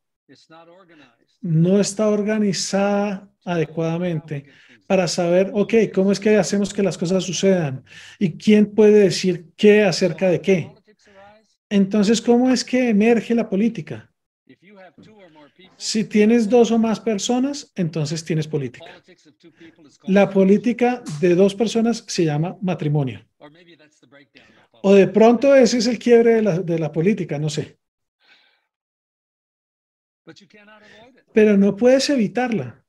no está organizada adecuadamente para saber, ok, ¿cómo es que hacemos que las cosas sucedan? ¿Y quién puede decir qué acerca de qué? Entonces, ¿cómo es que emerge la política? Si tienes dos o más personas, entonces tienes política. La política de dos personas se llama matrimonio. O de pronto ese es el quiebre de la, de la política, no sé. Pero no puedes evitarla.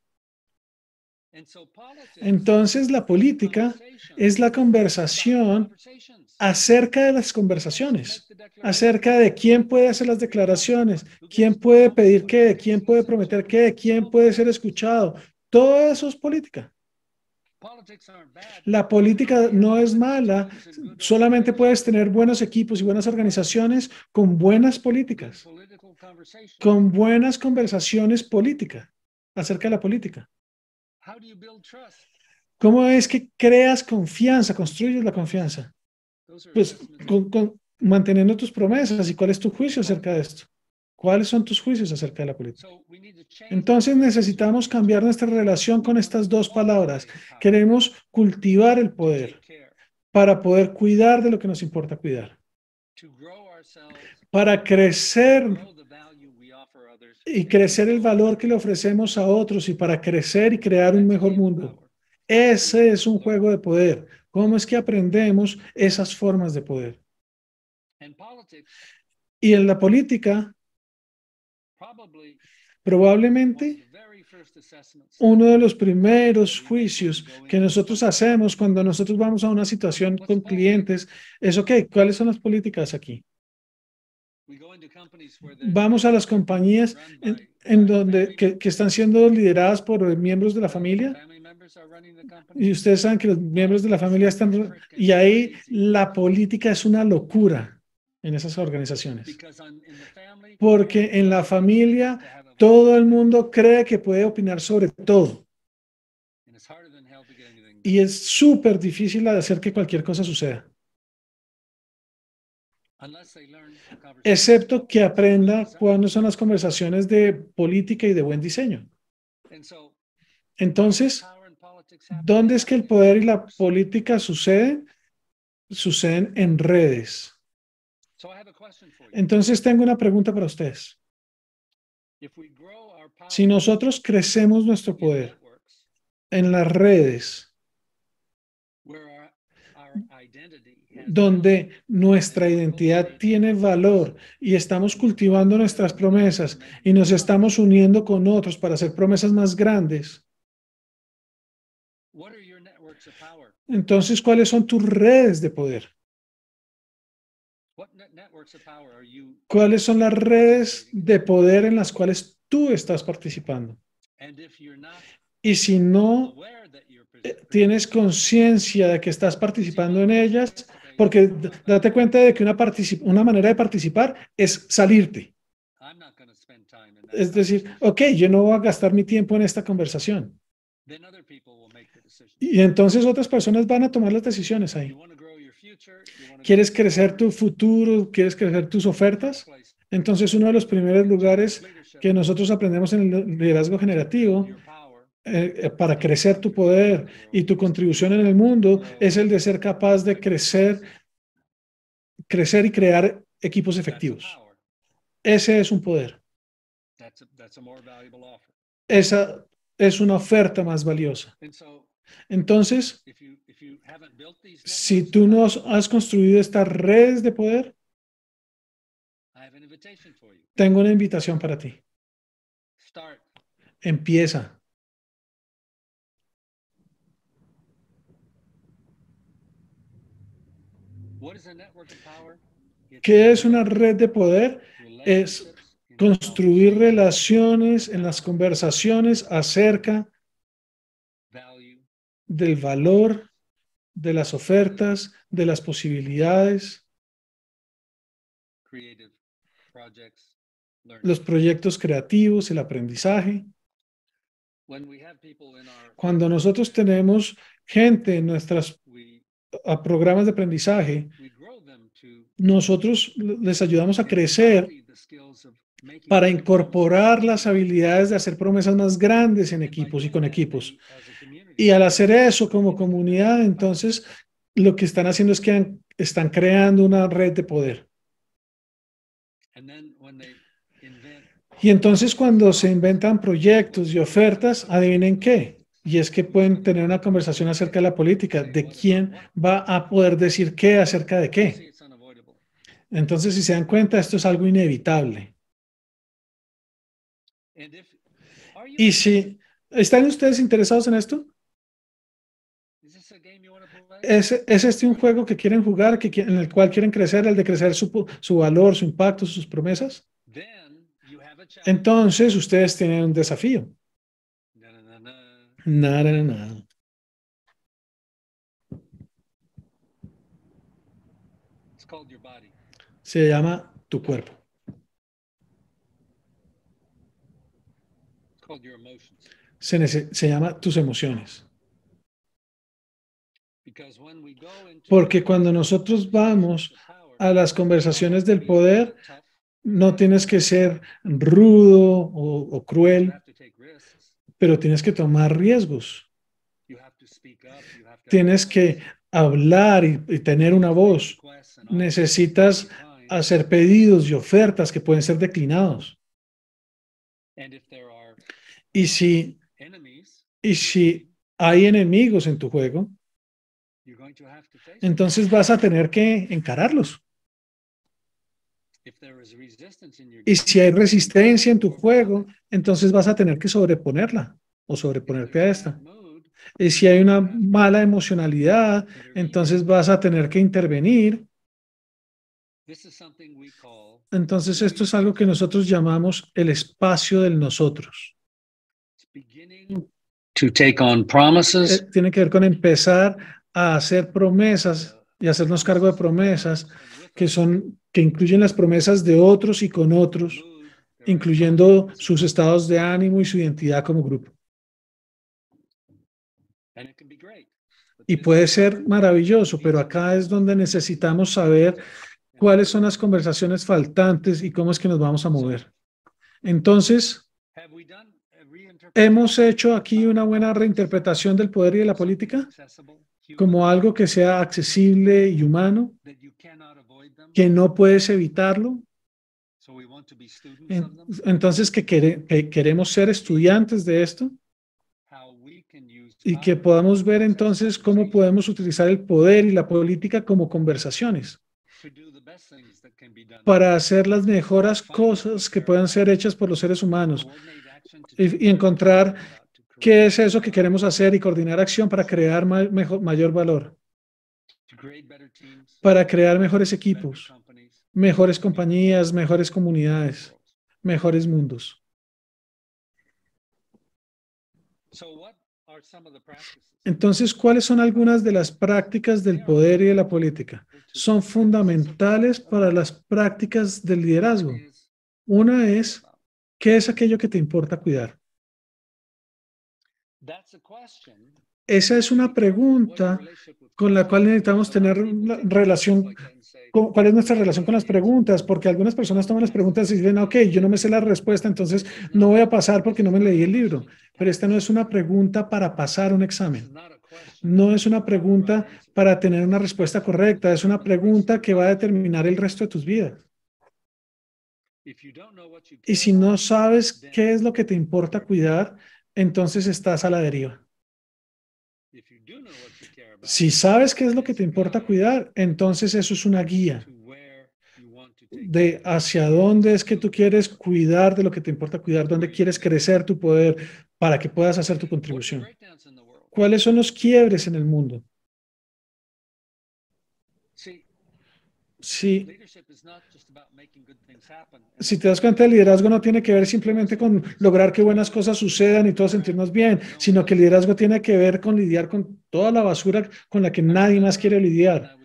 Entonces la política es la conversación acerca de las conversaciones, acerca de quién puede hacer las declaraciones, quién puede pedir qué, quién puede prometer qué, quién puede ser escuchado. Todo eso es política. La política no es mala, solamente puedes tener buenos equipos y buenas organizaciones con buenas políticas, con buenas conversaciones políticas acerca de la política. ¿Cómo es que creas confianza, construyes la confianza? Pues manteniendo tus promesas y cuál es tu juicio acerca de esto. ¿Cuáles son tus juicios acerca de la política? Entonces necesitamos cambiar nuestra relación con estas dos palabras. Queremos cultivar el poder para poder cuidar de lo que nos importa cuidar, para crecer y crecer el valor que le ofrecemos a otros y para crecer y crear un mejor mundo. Ese es un juego de poder. ¿Cómo es que aprendemos esas formas de poder? Y en la política Probablemente uno de los primeros juicios que nosotros hacemos cuando nosotros vamos a una situación con clientes es, ok, ¿cuáles son las políticas aquí? Vamos a las compañías en, donde, que, están siendo lideradas por miembros de la familia. Y ustedes saben que los miembros de la familia están... Y ahí la política es una locura en esas organizaciones. Porque en la familia todo el mundo cree que puede opinar sobre todo. Y es súper difícil hacer que cualquier cosa suceda. Excepto que aprenda cuándo son las conversaciones de política y de buen diseño. Entonces, ¿dónde es que el poder y la política suceden? Suceden en redes. Entonces, tengo una pregunta para ustedes. Si nosotros crecemos nuestro poder en las redes, donde nuestra identidad tiene valor y estamos cultivando nuestras promesas y nos estamos uniendo con otros para hacer promesas más grandes. Entonces, ¿cuáles son tus redes de poder? ¿Cuáles son las redes de poder en las cuales tú estás participando? Y si no eh, tienes conciencia de que estás participando en ellas, porque date cuenta de que una, una manera de participar es salirte. Es decir, ok, yo no voy a gastar mi tiempo en esta conversación. Y entonces otras personas van a tomar las decisiones ahí quieres crecer tu futuro, quieres crecer tus ofertas. Entonces, uno de los primeros lugares que nosotros aprendemos en el liderazgo generativo eh, eh, para crecer tu poder y tu contribución en el mundo es el de ser capaz de crecer, crecer y crear equipos efectivos. Ese es un poder. Esa es una oferta más valiosa. Entonces, si tú no has construido estas redes de poder, tengo una invitación para ti. Empieza. ¿Qué es una red de poder? Es construir relaciones en las conversaciones acerca del valor, de las ofertas, de las posibilidades, los proyectos creativos, el aprendizaje. Cuando nosotros tenemos gente en nuestros programas de aprendizaje, nosotros les ayudamos a crecer para incorporar las habilidades de hacer promesas más grandes en equipos y con equipos. Y al hacer eso como comunidad, entonces lo que están haciendo es que están creando una red de poder. Y entonces cuando se inventan proyectos y ofertas, adivinen qué. Y es que pueden tener una conversación acerca de la política, de quién va a poder decir qué acerca de qué. Entonces, si se dan cuenta, esto es algo inevitable. Y si están ustedes interesados en esto, es, este un juego que quieren jugar, en el cual quieren crecer, el de crecer su, valor, su impacto, sus promesas? Entonces ustedes tienen un desafío. Nada, nada. Se llama tu cuerpo. se llama tus emociones. Porque cuando nosotros vamos a las conversaciones del poder, no tienes que ser rudo o, cruel, pero tienes que tomar riesgos. Tienes que hablar y, tener una voz. Necesitas hacer pedidos y ofertas que pueden ser declinados. Y si, y si hay enemigos en tu juego, entonces vas a tener que encararlos. Y si hay resistencia en tu juego, entonces vas a tener que sobreponerla o sobreponerte a esta. Y si hay una mala emocionalidad, entonces vas a tener que intervenir. Entonces esto es algo que nosotros llamamos el espacio del nosotros. Eh, tiene que ver con empezar a hacer promesas y hacernos cargo de promesas que son que incluyen las promesas de otros y con otros, incluyendo sus estados de ánimo y su identidad como grupo. Y puede ser maravilloso, pero acá es donde necesitamos saber cuáles son las conversaciones faltantes y cómo es que nos vamos a mover. Entonces, uh, ¿hemos hecho aquí una buena reinterpretación del poder y de la política? como algo que sea accesible y humano, que no puedes evitarlo. Entonces, que, queremos ser estudiantes de esto y que podamos ver entonces cómo podemos utilizar el poder y la política como conversaciones para hacer las mejores cosas que puedan ser hechas por los seres humanos y, encontrar ¿Qué es eso que queremos hacer y coordinar acción para crear mayor valor? Para crear mejores equipos, mejores compañías, mejores comunidades, mejores mundos. Entonces, ¿cuáles son algunas de las prácticas del poder y de la política? Son fundamentales para las prácticas del liderazgo. Una es, ¿qué es aquello que te importa cuidar? Esa es una pregunta con la cual necesitamos tener relación, cuál es nuestra relación con las preguntas, porque algunas personas toman las preguntas y dicen, ok, yo no me sé la respuesta, entonces no voy a pasar porque no me leí el libro. Pero esta no es una pregunta para pasar un examen. No es una pregunta para tener una respuesta correcta, es una pregunta que va a determinar el resto de tus vidas. Y si no sabes qué es lo que te importa cuidar, entonces estás a la deriva. Si sabes qué es lo que te importa cuidar, entonces eso es una guía de hacia dónde es que tú quieres cuidar de lo que te importa cuidar, dónde quieres crecer tu poder para que puedas hacer tu contribución. ¿Cuáles son los quiebres en el mundo? Sí, si te das cuenta, el liderazgo no tiene que ver simplemente con lograr que buenas cosas sucedan y todos sentirnos bien, sino que el liderazgo tiene que ver con lidiar con toda la basura con la que nadie más quiere lidiar.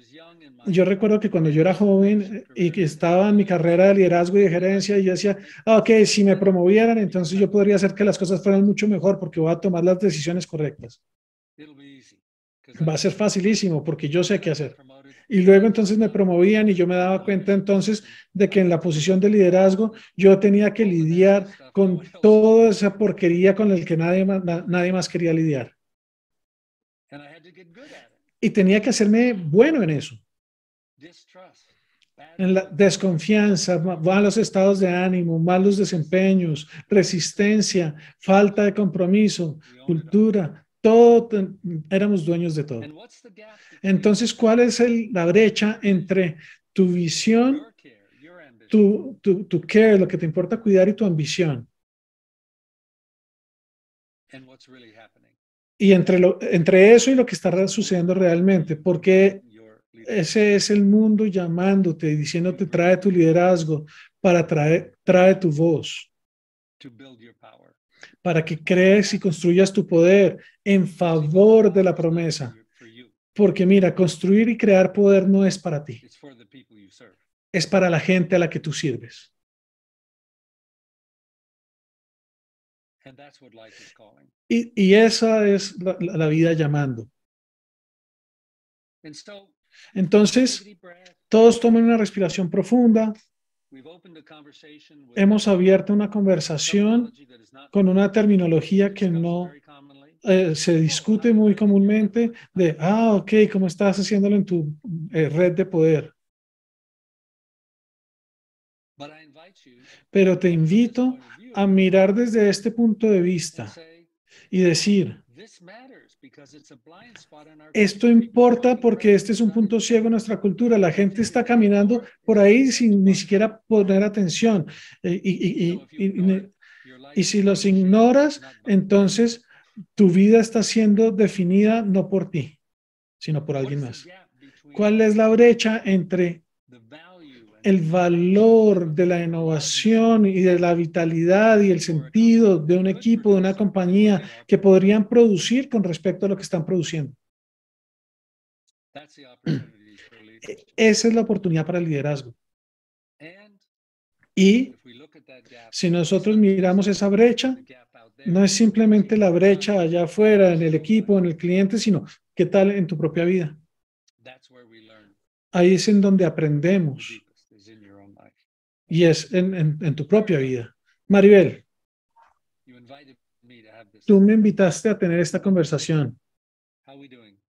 Yo recuerdo que cuando yo era joven eh, y que estaba en mi carrera de liderazgo y de gerencia, yo decía, ah, ok, si me promovieran, entonces yo podría hacer que las cosas fueran mucho mejor porque voy a tomar las decisiones correctas. Va a ser facilísimo porque yo sé qué hacer y luego entonces me promovían y yo me daba cuenta entonces de que en la posición de liderazgo yo tenía que lidiar con toda esa porquería con la que nadie más, nadie más quería lidiar. Y tenía que hacerme bueno en eso. En la desconfianza, malos estados de ánimo, malos desempeños, resistencia, falta de compromiso, cultura, todo, éramos dueños de todo. Entonces, ¿cuál es la brecha entre tu visión, tu, care, lo que te importa cuidar y tu ambición? Y entre, entre eso y lo que está sucediendo realmente, porque ese es el mundo llamándote y diciéndote, mm-hmm. trae tu liderazgo para traer, trae tu voz para que crees y construyas tu poder en favor de la promesa. Porque mira, construir y crear poder no es para ti. Es para la gente a la que tú sirves. Y, esa es la, la vida llamando. Entonces, todos tomen una respiración profunda. Hemos abierto una conversación con una terminología que no eh, se discute muy comúnmente de, ah, ok, ¿cómo estás haciéndolo en tu eh, red de poder? Pero te invito a mirar desde este punto de vista y decir, esto importa porque este es un punto ciego en nuestra cultura. La gente está caminando por ahí sin ni siquiera poner atención. Eh, y, y, si los ignoras, entonces tu vida está siendo definida no por ti, sino por alguien más. ¿Cuál es la brecha entre el valor de la innovación y de la vitalidad y el sentido de un equipo, de una compañía que podrían producir con respecto a lo que están produciendo. E-, esa es la oportunidad para el liderazgo. Y si nosotros miramos esa brecha, no es simplemente la brecha allá afuera, en el equipo, en el cliente, sino qué tal en tu propia vida. Ahí es en donde aprendemos y es en, en, tu propia vida. Maribel, tú me invitaste a tener esta conversación.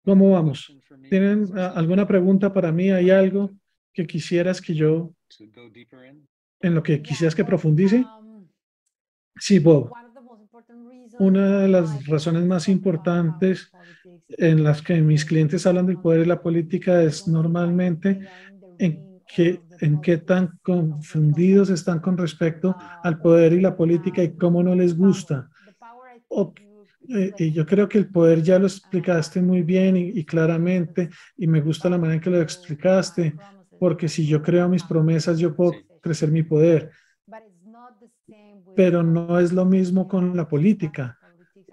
¿Cómo vamos? ¿Tienen ah, alguna pregunta para mí? ¿Hay algo que quisieras que yo, en lo que quisieras que um, profundice? Um, sí, Bob. Una de las razones más importantes en las que mis clientes hablan del poder de la política es normalmente en en qué tan confundidos están con respecto al poder y la política y cómo no les gusta. Eh, y yo creo que el poder ya lo explicaste muy bien y, claramente, y me gusta la manera en que lo explicaste, porque si yo creo mis promesas, yo puedo crecer mi poder. Pero no es lo mismo con la política,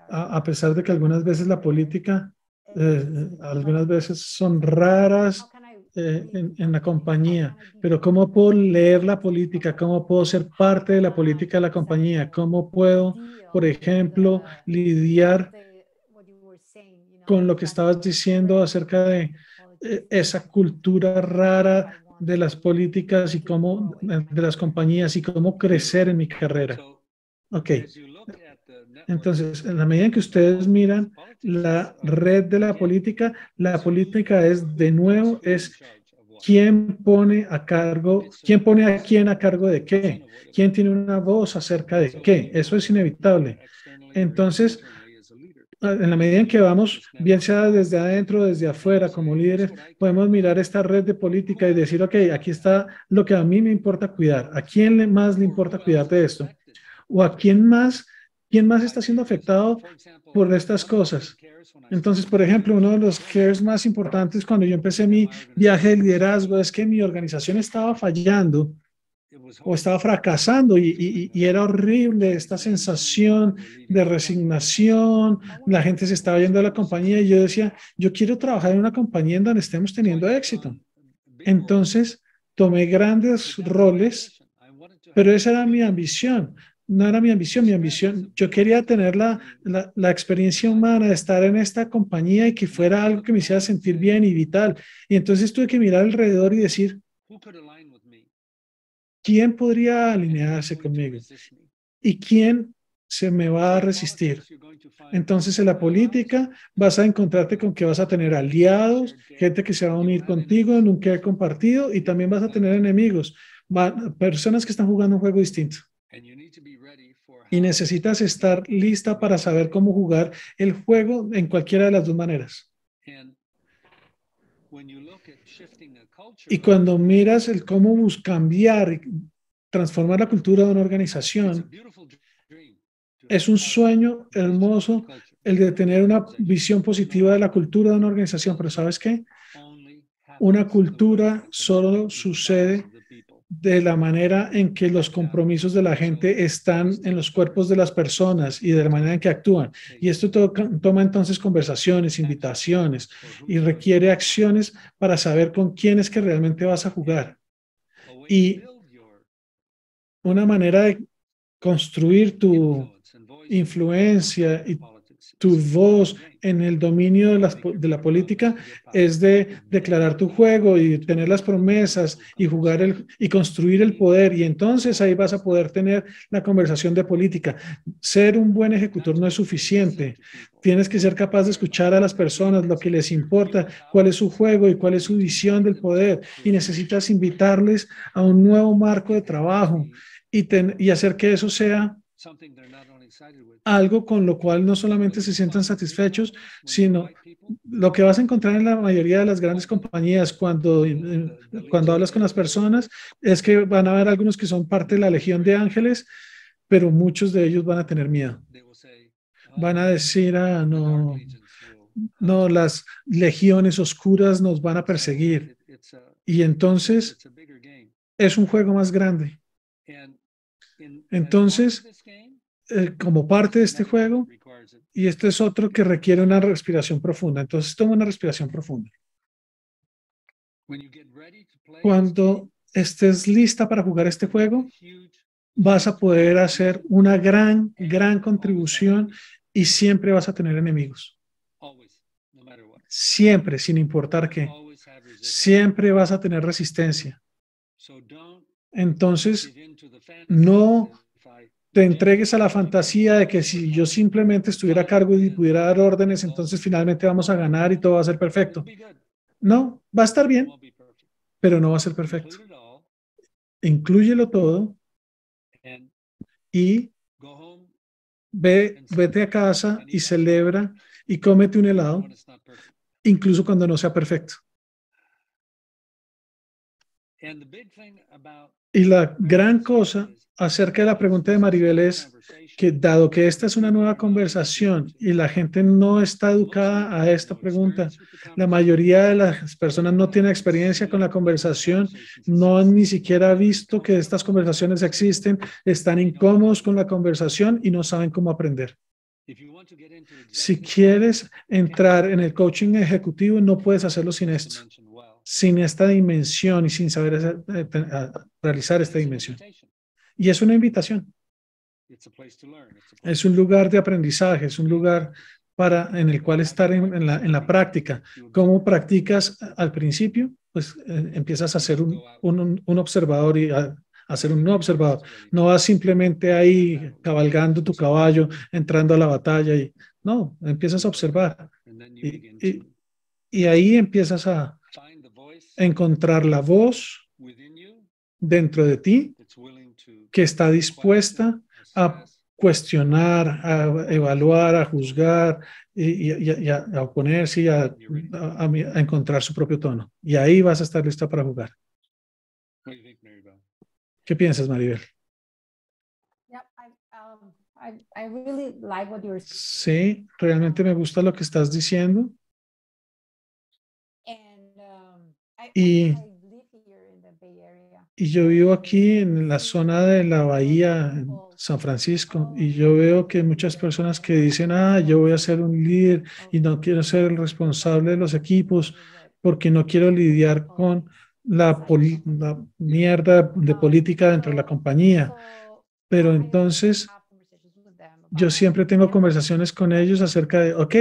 a, pesar de que algunas veces la política, eh, eh, algunas veces son raras eh, en, la compañía, pero cómo puedo leer la política, cómo puedo ser parte de la política de la compañía, cómo puedo, por ejemplo, lidiar con lo que estabas diciendo acerca de eh, esa cultura rara de las políticas y cómo de las compañías y cómo crecer en mi carrera. Ok, entonces, en la medida en que ustedes miran la red de la política, la política es, de nuevo, es quién pone a cargo, quién pone a quién a cargo de qué, quién tiene una voz acerca de qué. Eso es inevitable. Entonces, en la medida en que vamos, bien sea desde adentro, desde afuera, como líderes, podemos mirar esta red de política y decir, ok, aquí está lo que a mí me importa cuidar, a quién más le importa cuidar de esto, o a quién más ¿Quién más está siendo afectado por estas cosas? Entonces, por ejemplo, uno de los cares más importantes cuando yo empecé mi viaje de liderazgo es que mi organización estaba fallando o estaba fracasando y, y, era horrible esta sensación de resignación, la gente se estaba yendo a la compañía y yo decía, yo quiero trabajar en una compañía en donde estemos teniendo éxito. Entonces tomé grandes roles, pero esa era mi ambición no era mi ambición, mi ambición, yo quería tener la, la, experiencia humana, de estar en esta compañía y que fuera algo que me hiciera sentir bien y vital. Y entonces tuve que mirar alrededor y decir, ¿quién podría alinearse conmigo? ¿Y quién se me va a resistir? Entonces en la política vas a encontrarte con que vas a tener aliados, gente que se va a unir contigo, en nunca he compartido, y también vas a tener enemigos, personas que están jugando un juego distinto y necesitas estar lista para saber cómo jugar el juego en cualquiera de las dos maneras. Y cuando miras el cómo cambiar transformar la cultura de una organización, es un sueño hermoso el de tener una visión positiva de la cultura de una organización, pero ¿sabes qué? Una cultura solo sucede de la manera en que los compromisos de la gente están en los cuerpos de las personas y de la manera en que actúan. Y esto toma entonces conversaciones, invitaciones y requiere acciones para saber con quién es que realmente vas a jugar. Y una manera de construir tu influencia y tu voz en el dominio de, de, la política es de declarar tu juego y tener las promesas y jugar el, y construir el poder y entonces ahí vas a poder tener la conversación de política. Ser un buen ejecutor no es suficiente. Tienes que ser capaz de escuchar a las personas lo que les importa, cuál es su juego y cuál es su visión del poder y necesitas invitarles a un nuevo marco de trabajo y, y hacer que eso sea algo con lo cual no solamente se sientan satisfechos, sino lo que vas a encontrar en la mayoría de las grandes compañías cuando, eh, cuando hablas con las personas es que van a haber algunos que son parte de la legión de ángeles, pero muchos de ellos van a tener miedo. Eh, ah, van a decir, ah, no, no, las legiones oscuras nos van a perseguir. Y entonces es un juego más grande. Entonces, eh, como parte de este juego y este es otro que requiere una respiración profunda. Entonces toma una respiración profunda. Cuando estés lista para jugar este juego, vas a poder hacer una gran, gran contribución y siempre vas a tener enemigos. Siempre, sin importar qué. Siempre vas a tener resistencia. Entonces, no te entregues a la fantasía de que si yo simplemente estuviera a cargo y pudiera dar órdenes, entonces finalmente vamos a ganar y todo va a ser perfecto. No, va a estar bien, pero no va a ser perfecto. Inclúyelo todo y ve, vete a casa y celebra y cómete un helado, incluso cuando no sea perfecto. Y la gran cosa acerca de la pregunta de Maribel es que dado que esta es una nueva conversación y la gente no está educada a esta pregunta, la mayoría de las personas no tienen experiencia con la conversación, no han ni siquiera visto que estas conversaciones existen, están incómodos con la conversación y no saben cómo aprender. Si quieres entrar en el coaching ejecutivo, no puedes hacerlo sin esto, sin esta dimensión y sin saber eh, realizar esta dimensión. Y es una invitación. Es un lugar de aprendizaje, es un lugar para, en el cual estar en, la, práctica. ¿Cómo practicas al principio? Pues eh, empiezas a ser un, un, observador y a, ser un no observador. No vas simplemente ahí cabalgando tu caballo, entrando a la batalla y no, empiezas a observar. y, y ahí empiezas a encontrar la voz dentro de ti que está dispuesta a cuestionar, a evaluar, a juzgar y, a, oponerse y a, a, encontrar su propio tono. Y ahí vas a estar lista para jugar. ¿Qué piensas, Maribel? Um, sí, realmente me gusta lo que estás diciendo. Um, y y yo vivo aquí en la zona de la bahía, en oh. San Francisco, y oh. yo veo que muchas personas que dicen, ah, yo voy a ser un líder y no quiero ser el responsable de los equipos porque no quiero lidiar oh. con la, la mierda de política dentro de la compañía. Pero entonces yo siempre tengo conversaciones con ellos acerca de, ok,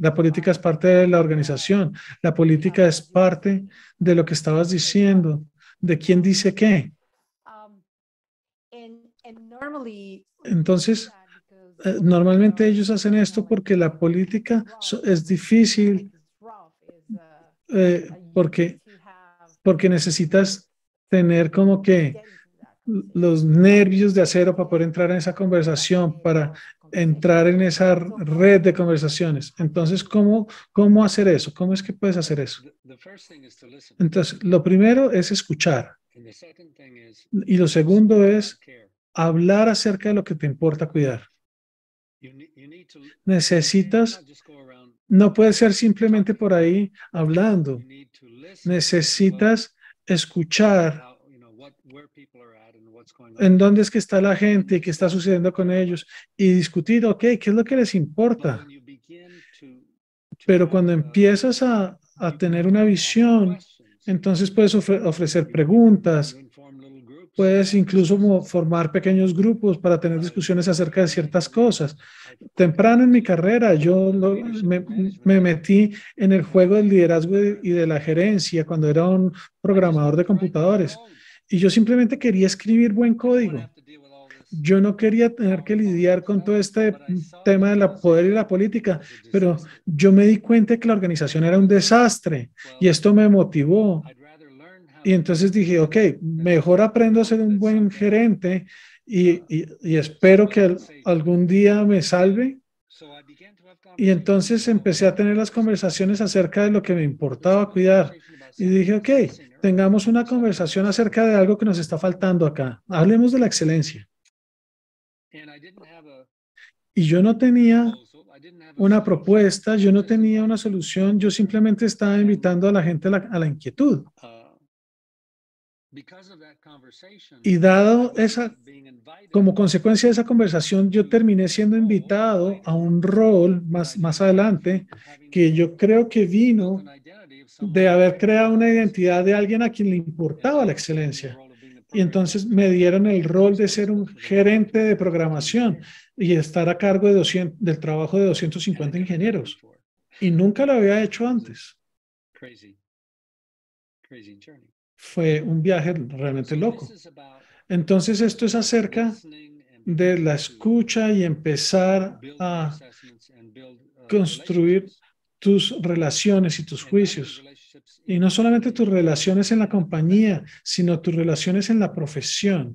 la política es parte de la organización, la política es parte de lo que estabas diciendo de quién dice qué. Um, Entonces, eh, normalmente ellos hacen esto porque la política es difícil, eh, porque, porque necesitas tener como que los nervios de acero para poder entrar en esa conversación, para entrar en esa red de conversaciones. Entonces, ¿cómo, ¿cómo hacer eso? ¿Cómo es que puedes hacer eso? Entonces, lo primero es escuchar. Y lo segundo es hablar acerca de lo que te importa cuidar. Necesitas, no puedes ser simplemente por ahí hablando. Necesitas escuchar en dónde es que está la gente y qué está sucediendo con ellos y discutir, ok, ¿qué es lo que les importa? Pero cuando uh, empiezas a, tener una visión, entonces puedes ofrecer preguntas, puedes incluso formar pequeños grupos para tener discusiones acerca de ciertas cosas. Temprano en mi carrera yo me, metí en el juego del liderazgo y de la gerencia cuando era un programador de computadores. Y yo simplemente quería escribir buen código. Yo no quería tener que lidiar con todo este tema de la poder y la política, pero yo me di cuenta que la organización era un desastre y esto me motivó. Y entonces dije, ok, mejor aprendo a ser un buen gerente y, y espero que algún día me salve. Y entonces empecé a tener las conversaciones acerca de lo que me importaba cuidar y dije, ok, tengamos una conversación acerca de algo que nos está faltando acá. Hablemos de la excelencia. Y yo no tenía una propuesta, yo no tenía una solución, yo simplemente estaba invitando a la gente a la, inquietud. Uh, y dado esa, como consecuencia de esa conversación, yo terminé siendo invitado a un rol más, más adelante que yo creo que vino de haber creado una identidad de alguien a quien le importaba la excelencia. Y entonces me dieron el rol de ser un gerente de programación y estar a cargo de del trabajo de 250 ingenieros. Y nunca lo había hecho antes. Fue un viaje realmente loco. Entonces esto es acerca de la escucha y empezar a construir tus relaciones y tus juicios. Y no solamente tus relaciones en la compañía, sino tus relaciones en la profesión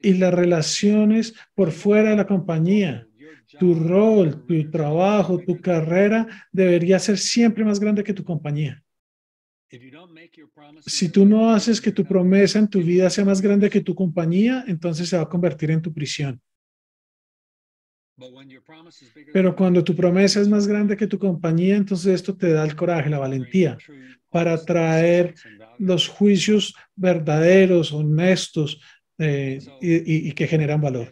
y las relaciones por fuera de la compañía. Tu rol, tu trabajo, tu carrera debería ser siempre más grande que tu compañía. Si tú no haces que tu promesa en tu vida sea más grande que tu compañía, entonces se va a convertir en tu prisión. Pero cuando tu promesa es más grande que tu compañía, entonces esto te da el coraje, la valentía para traer los juicios verdaderos, honestos eh, y, y que generan valor.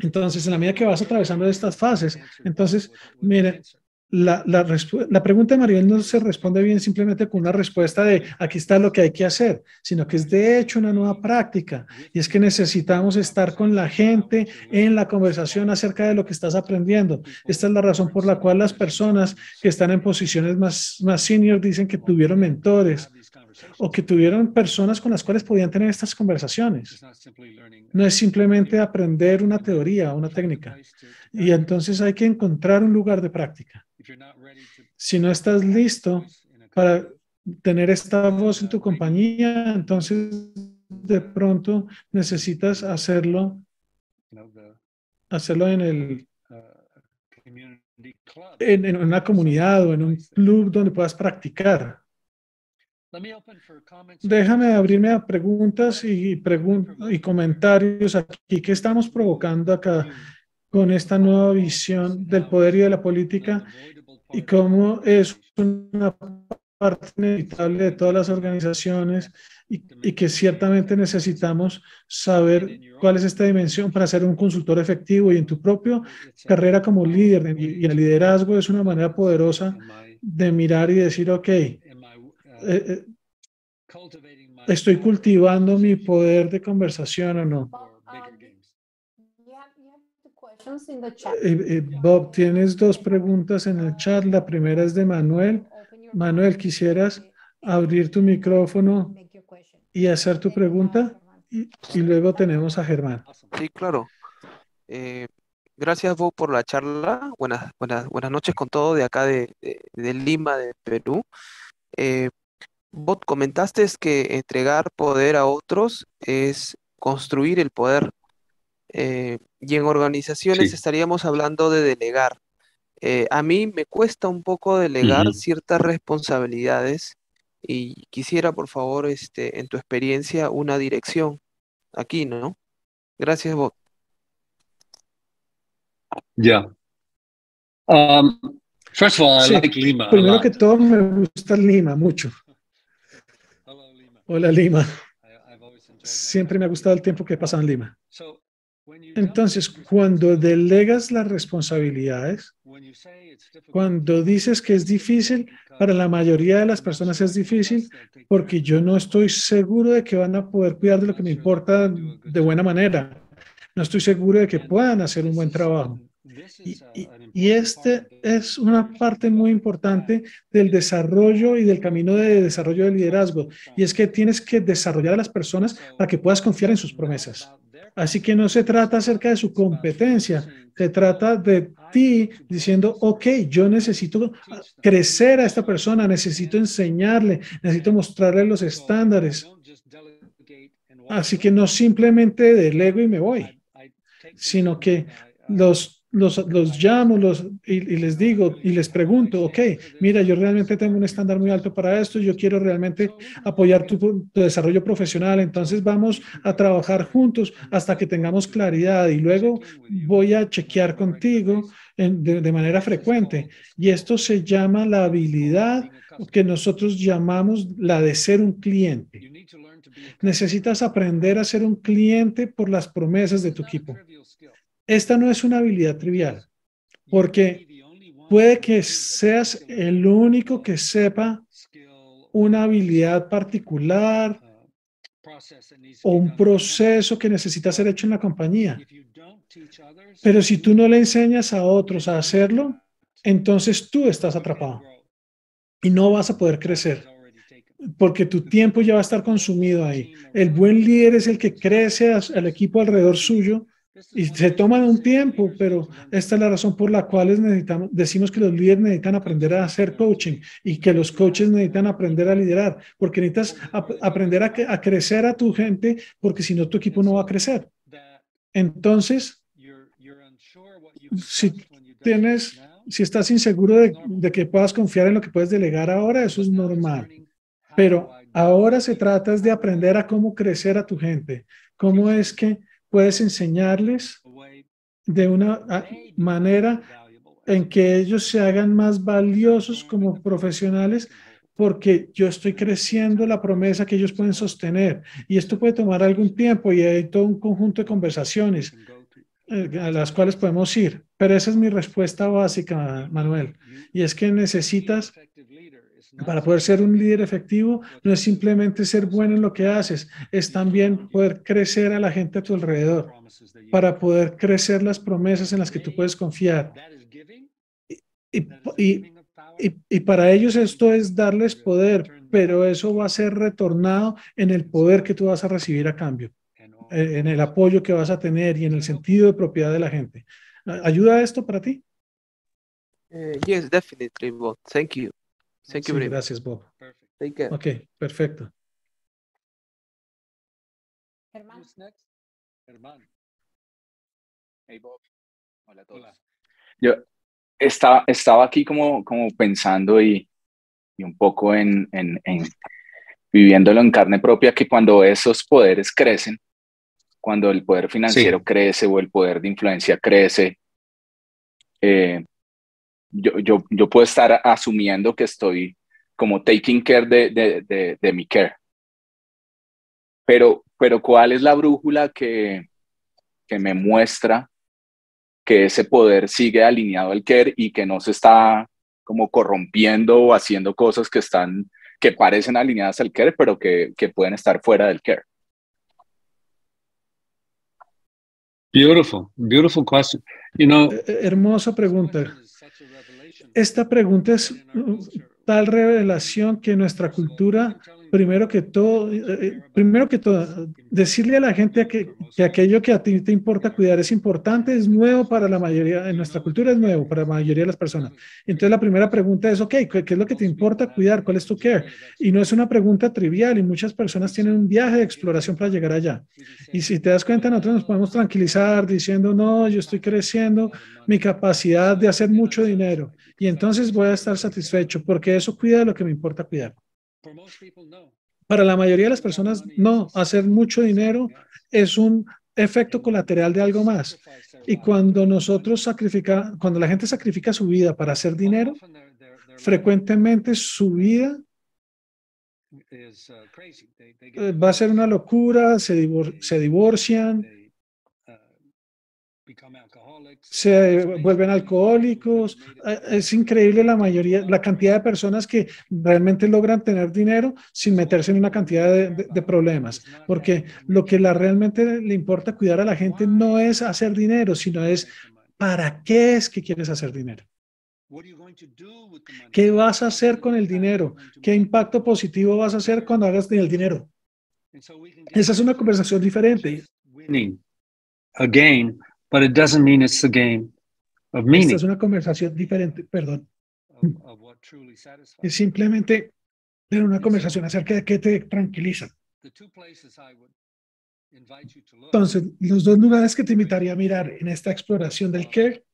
Entonces, en la medida que vas atravesando estas fases, entonces, miren, la, pregunta de Maribel no se responde bien simplemente con una respuesta de aquí está lo que hay que hacer, sino que es de hecho una nueva práctica. Y es que necesitamos estar con la gente en la conversación acerca de lo que estás aprendiendo. Esta es la razón por la cual las personas que están en posiciones más, más senior dicen que tuvieron mentores o que tuvieron personas con las cuales podían tener estas conversaciones. No es simplemente aprender una teoría o una técnica. Y entonces hay que encontrar un lugar de práctica. Si no estás listo para tener esta voz en tu compañía, entonces de pronto necesitas hacerlo, hacerlo en el uh, en, una comunidad o en un club donde puedas practicar. Déjame abrirme a preguntas y, y comentarios aquí ¿Qué estamos provocando acá con esta nueva visión del poder y de la política y cómo es una parte inevitable de todas las organizaciones y, que ciertamente necesitamos saber cuál es esta dimensión para ser un consultor efectivo y en tu propia carrera como líder y, el liderazgo es una manera poderosa de mirar y decir, ok, eh, eh, estoy cultivando mi poder de conversación o no. Eh, eh, Bob, tienes dos preguntas en el chat. La primera es de Manuel. Manuel, ¿quisieras abrir tu micrófono y hacer tu pregunta? Y, luego tenemos a Germán. Sí, claro. Eh, gracias, Bob, por la charla. Buenas, buenas, buenas noches con todo de acá de, Lima, de Perú. Bob, comentaste que entregar poder a otros es construir el poder. Eh, y en organizaciones estaríamos hablando de delegar. Eh, a mí me cuesta un poco delegar ciertas responsabilidades y quisiera, por favor, este, en tu experiencia, una dirección aquí, ¿no? Gracias, vos Ya. Um, first of all, Primero que todo, me gusta Lima mucho. Hola, Lima. Siempre me ha gustado el tiempo que he pasado en Lima. Entonces, cuando delegas las responsabilidades, cuando dices que es difícil, para la mayoría de las personas es difícil porque yo no estoy seguro de que van a poder cuidar de lo que me importa de buena manera. No estoy seguro de que puedan hacer un buen trabajo. Y, esta es una parte muy importante del desarrollo y del camino de desarrollo del liderazgo. Y es que tienes que desarrollar a las personas para que puedas confiar en sus promesas. Así que no se trata acerca de su competencia, se trata de ti diciendo, ok, yo necesito crecer a esta persona, necesito enseñarle, necesito mostrarle los estándares. Así que no simplemente delego y me voy, sino que los los, los llamo los, y, les digo y les pregunto, ok, mira, yo realmente tengo un estándar muy alto para esto, yo quiero realmente apoyar tu, desarrollo profesional, entonces vamos a trabajar juntos hasta que tengamos claridad y luego voy a chequear contigo de manera frecuente. Y esto se llama la habilidad que nosotros llamamos la de ser un cliente. Necesitas aprender a ser un cliente por las promesas de tu equipo. Esta no es una habilidad trivial, porque puede que seas el único que sepa una habilidad particular o un proceso que necesita ser hecho en la compañía. Pero si tú no le enseñas a otros a hacerlo, entonces tú estás atrapado y no vas a poder crecer porque tu tiempo ya va a estar consumido ahí. El buen líder es el que crece al equipo alrededor suyo y se toman un tiempo, pero esta es la razón por la cual necesitamos, decimos que los líderes necesitan aprender a hacer coaching y que los coaches necesitan aprender a liderar, porque necesitas aprender a, crecer a tu gente, porque si no tu equipo no va a crecer. Entonces, si tienes, si estás inseguro de, de, que puedas confiar en lo que puedes delegar ahora, eso es normal. Pero ahora se trata de aprender a cómo crecer a tu gente. ¿Cómo es que puedes enseñarles de una ah, manera en que ellos se hagan más valiosos como profesionales porque yo estoy creciendo la promesa que ellos pueden sostener. Y esto puede tomar algún tiempo y hay todo un conjunto de conversaciones eh, a las cuales podemos ir. Pero esa es mi respuesta básica, Manuel. Y es que necesitas para poder ser un líder efectivo no es simplemente ser bueno en lo que haces, es también poder crecer a la gente a tu alrededor, para poder crecer las promesas en las que tú puedes confiar. Y, y, para ellos esto es darles poder, pero eso va a ser retornado en el poder que tú vas a recibir a cambio, eh, en el apoyo que vas a tener y en el sentido de propiedad de la gente. ¿Ayuda esto para ti? Sí, eh, yes, definitely, Thank you. Thank gracias, Bob. Perfect. Take Ok, perfecto. Germán. Hey, Bob. Hola a todos. Yo estaba, estaba aquí como, como pensando y, un poco en, en, viviéndolo en carne propia, que cuando esos poderes crecen, cuando el poder financiero crece o el poder de influencia crece, eh, yo, puedo estar asumiendo que estoy como taking care de, mi care. Pero, ¿cuál es la brújula que, que me muestra que ese poder sigue alineado al care y que no se está como corrompiendo o haciendo cosas que están que parecen alineadas al care pero que, que pueden estar fuera del care beautiful beautiful question you know eh, eh, hermosa pregunta esta pregunta es mm, tal revelación que nuestra cultura primero que todo, eh, eh, primero que todo, decirle a la gente que, aquello que a ti te importa cuidar es importante, es nuevo para la mayoría, en nuestra cultura es nuevo para la mayoría de las personas. Entonces la primera pregunta es, ok, ¿qué, es lo que te importa cuidar? ¿Cuál es tu care? Y no es una pregunta trivial y muchas personas tienen un viaje de exploración para llegar allá. Y si te das cuenta, nosotros nos podemos tranquilizar diciendo, no, yo estoy creciendo mi capacidad de hacer mucho dinero y entonces voy a estar satisfecho porque eso cuida lo que me importa cuidar. Para la mayoría de las personas, no. Hacer mucho dinero es un efecto colateral de algo más. Y cuando nosotros sacrifica, cuando la gente sacrifica su vida para hacer dinero, frecuentemente su vida uh, va a ser una locura, se, se divorcian, se eh, vuelven alcohólicos. Eh, es increíble la mayoría, la cantidad de personas que realmente logran tener dinero sin meterse en una cantidad de, problemas, porque lo que la, realmente le importa cuidar a la gente no es hacer dinero, sino es para qué es que quieres hacer dinero. ¿Qué vas a hacer con el dinero? ¿Qué impacto positivo vas a hacer cuando hagas el dinero? Esa es una conversación diferente. Again, but it doesn't mean it's the game of meaning. es una conversación diferente, perdón. Es simplemente tener una conversación acerca de qué te tranquiliza. Entonces, los dos lugares que te invitaría a mirar en esta exploración del qué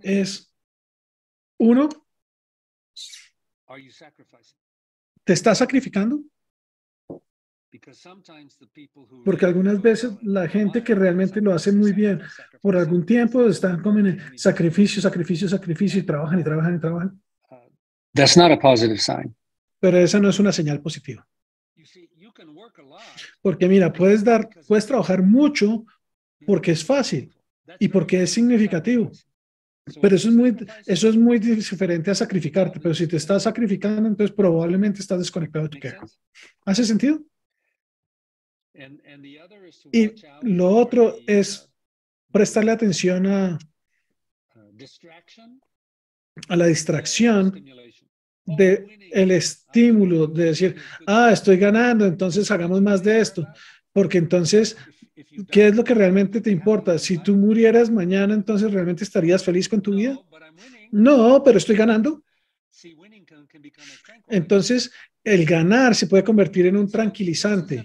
es uno, ¿te estás sacrificando? Porque algunas veces la gente que realmente lo hace muy bien, por algún tiempo están como en sacrificio, sacrificio, sacrificio y trabajan y trabajan y trabajan. Uh, that's not a positive sign. Pero esa no es una señal positiva. Porque mira, puedes dar, puedes trabajar mucho porque es fácil y porque es significativo. Pero eso es muy, eso es muy diferente a sacrificarte. Pero si te estás sacrificando, entonces probablemente estás desconectado de tu quejo. ¿Hace sentido? Y lo otro uh, es prestarle atención a, uh, a la distracción de el estímulo de decir, ah, estoy ganando, entonces hagamos más de esto, porque entonces, ¿qué es lo que realmente te importa? Si tú murieras mañana, entonces realmente estarías feliz con tu vida. No, pero estoy ganando. Entonces, el ganar se puede convertir en un tranquilizante.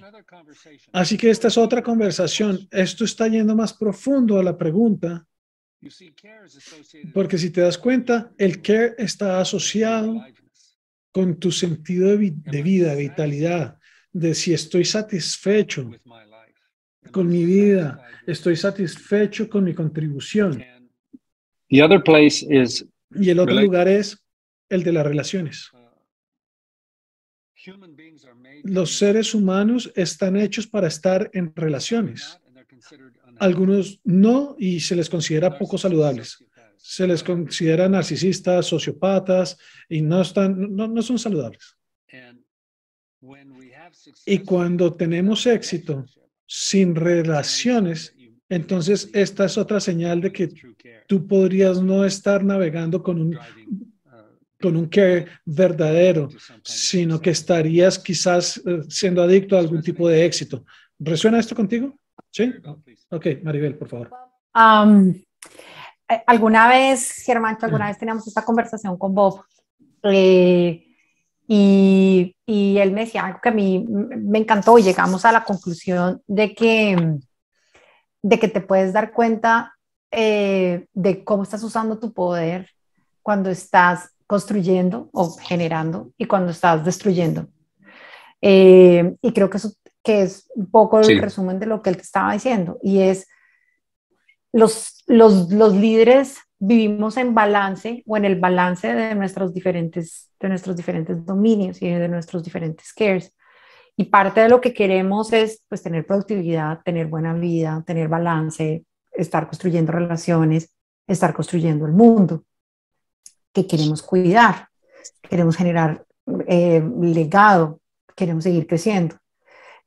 Así que esta es otra conversación. Esto está yendo más profundo a la pregunta, porque si te das cuenta, el care está asociado con tu sentido de, vida, de vitalidad, de si estoy satisfecho con mi vida, estoy satisfecho con mi contribución. y el otro lugar es el de las relaciones. Uh, los seres humanos están hechos para estar en relaciones. Algunos no y se les considera poco saludables. Se les considera narcisistas, sociopatas y no, están, no, no son saludables. Y cuando tenemos éxito sin relaciones, entonces esta es otra señal de que tú podrías no estar navegando con un con un care verdadero, sino que estarías quizás eh, siendo adicto a algún tipo de éxito. ¿Resuena esto contigo? Sí. Ok, Maribel, por favor. Um, eh, alguna vez, Germán, alguna vez teníamos esta conversación con Bob eh, y, y, él me decía algo que a mí me encantó y llegamos a la conclusión de que, de que te puedes dar cuenta de cómo estás usando tu poder cuando estás construyendo o generando y cuando estás destruyendo. Eh, y creo que eso que es un poco el resumen de lo que él te estaba diciendo, y es los, los, los, líderes vivimos en balance o en el balance de nuestros diferentes, de nuestros diferentes dominios y de nuestros diferentes cares. Y parte de lo que queremos es pues, tener productividad, tener buena vida, tener balance, estar construyendo relaciones, estar construyendo el mundo que queremos cuidar, queremos generar eh, legado, queremos seguir creciendo.